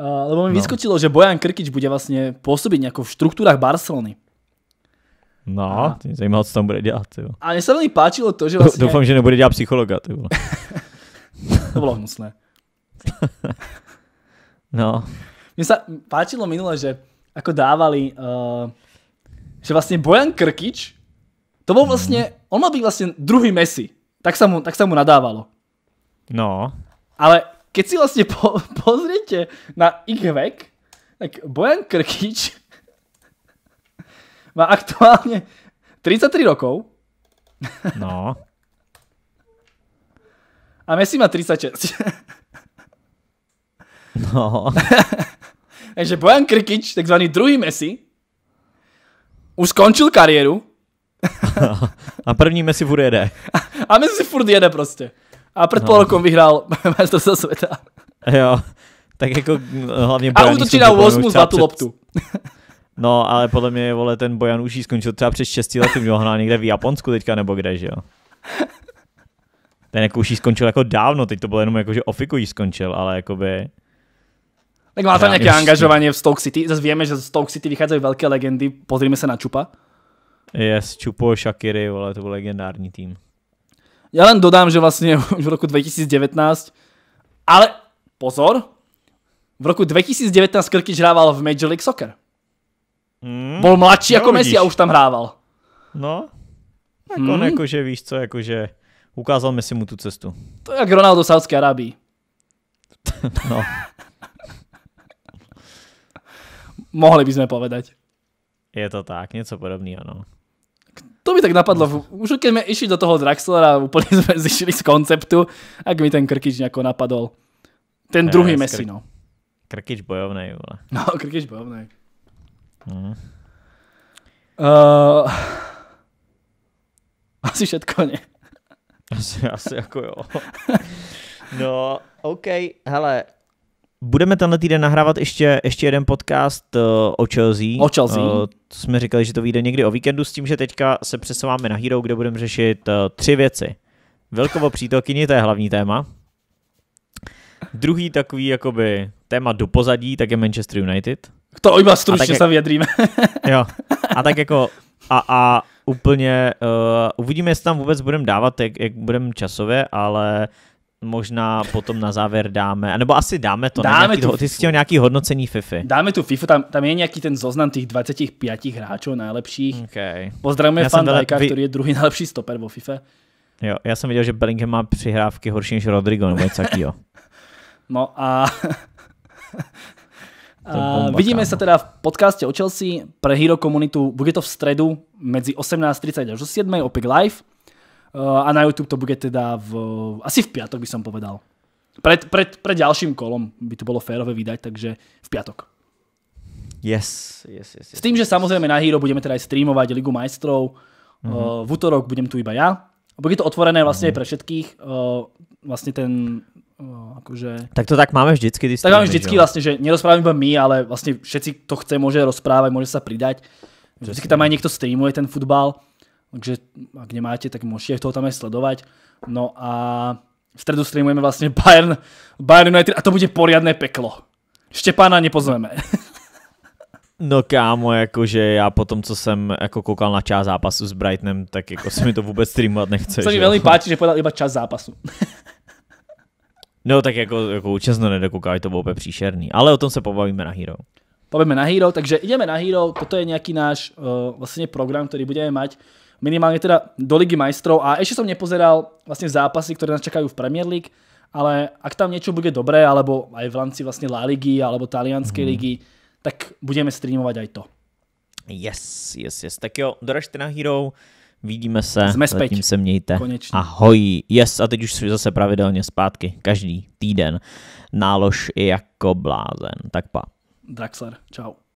uh, lebo mi no. vyskočilo, že Bojan Krkič bude vlastně působit nějak v strukturách Barcelony. No, a... ty zajímalo, co tam bude dělat. Tyvo. A mně se velmi páčilo to, že vlastně... Doufám, že nebude dělat psychologa. Ty To bolo hnusné. No. Mne sa páčilo minule, že ako dávali, uh, že vlastne Bojan Krkič, to bol mhm. vlastne, mm. on mal byť vlastne druhý Messi. Tak sa mu, tak sa mu nadávalo. No. Ale keď si vlastne po, pozriete na ich vek, tak Bojan Krkič má aktuálne 33 rokov. No. A Messi má 36. No. Takže Bojan Krkič, takzvaný druhý Messi, už skončil kariéru. a první Messi furt jede. A, a Messi furt jede prostě. A před no. rokem vyhrál mistrovství světa. Jo, tak jako hlavně Bojan... A útočí na 8 za tu loptu. no, ale podle mě, vole, ten Bojan už ji skončil třeba před 6 lety, měl hrál někde v Japonsku teďka, nebo kde, že jo? Ten jako už jí skončil jako dávno, teď to bylo jenom jako, že Ofiku jí skončil, ale jakoby... Tak tam nějaké angažování v Stoke City? Zase víme, že z Stoke City vycházejí velké legendy. Pozrime se na Čupa. Yes, Čupo, Shakiri, vole, to byl legendární tým. Já len dodám, že vlastně už v roku 2019, ale pozor, v roku 2019 Krkič hrával v Major League Soccer. Mm, byl mladší no, jako Messi a už tam hrával. No, jako, mm. on jakože víš co, jakože Ukázal Messi mu tu cestu. To je jak Ronaldo Saudské Arábii. no. Mohli by sme povedať. Je to tak, něco podobného, no. To by tak napadlo. Už keď sme išli do toho Draxlera, úplne sme zišli z konceptu, ak mi ten Krkič nejako napadol. Ten eh, druhý Messi, no. Krkič bojovnej, vole. No, Krkič bojovnej. Mm. Uh, asi všetko, nie? Asi, asi jako jo. No, OK, hele, Budeme tenhle týden nahrávat ještě, ještě jeden podcast uh, o Chelsea. O Chelsea. Uh, eh, to jsme říkali, že to vyjde někdy o víkendu, s tím, že teďka se přesouváme na Hero, kde budeme řešit uh, tři věci. Velkovo přítelkyni, to je hlavní téma. Druhý takový jakoby téma do pozadí, tak je Manchester United. To iba stručně se vyjadříme. jo. A tak jako a, a úplně, uh, uvidíme, jestli tam vůbec budeme dávat, jak, jak budeme časově, ale možná potom na závěr dáme, nebo asi dáme to, dáme nějaký, tu ty jsi nějaký hodnocení FIFA. Dáme tu FIFA, tam, tam je nějaký ten zoznam těch 25 hráčů nejlepších. Okay. Pozdravujeme fan Dajka, vy... který je druhý nejlepší stoper vo FIFA. Jo, já jsem viděl, že Bellingham má přihrávky horší než Rodrigo nebo něco takového. no a Eh, vidíme sa teda v podcaste o Chelsea pre Hero komunitu. Bude to v stredu medzi 18.30 až 7.00 opäť live. Eh, a na YouTube to bude teda v, asi v piatok by som povedal. Pred, pred, pred ďalším kolom by to bolo férové vydať, takže v piatok. Yes, yes, yes, yes. S tým, že samozrejme na Hero budeme teda aj streamovať Ligu majstrov. Mm -hmm. v útorok budem tu iba ja. Bude to otvorené vlastne mm -hmm. pre všetkých. vlastne ten No, akože... Tak to tak máme vždycky. Ty tak máme vždycky vlastně, že? vlastne, že nerozprávame iba my, ale vlastne všetci, kto chce, môže rozprávať, môže sa pridať. Vždycky tam aj niekto streamuje ten futbal, takže ak nemáte, tak môžete toho tam aj sledovať. No a v stredu streamujeme vlastne Bayern, Bayern United a to bude poriadne peklo. Štěpána nepozveme. No kámo, jakože já potom, co jsem jako koukal na část zápasu s Brightonem, tak jako se mi to vůbec streamovat nechce. Co mi velmi páči, že podal iba čas zápasu. No tak jako, jako účastno nedokouká, to bylo úplně příšerný. Ale o tom se pobavíme na Hero. Pobavíme na Hero, takže ideme na Hero. Toto je nějaký náš uh, vlastně program, který budeme mať minimálně teda do Ligy majstrov. A ještě jsem nepozeral vlastně zápasy, které nás čekají v Premier League, ale ak tam něco bude dobré, alebo aj v rámci vlastně La Ligy, alebo Talianské mm. ligy, tak budeme streamovat aj to. Yes, yes, yes. Tak jo, doražte na Hero. Vidíme se, Jsme zatím se mějte. Konečně. Ahoj. Yes, a teď už jsme zase pravidelně zpátky, každý týden. Nálož jako blázen. Tak pa. Draxler, čau.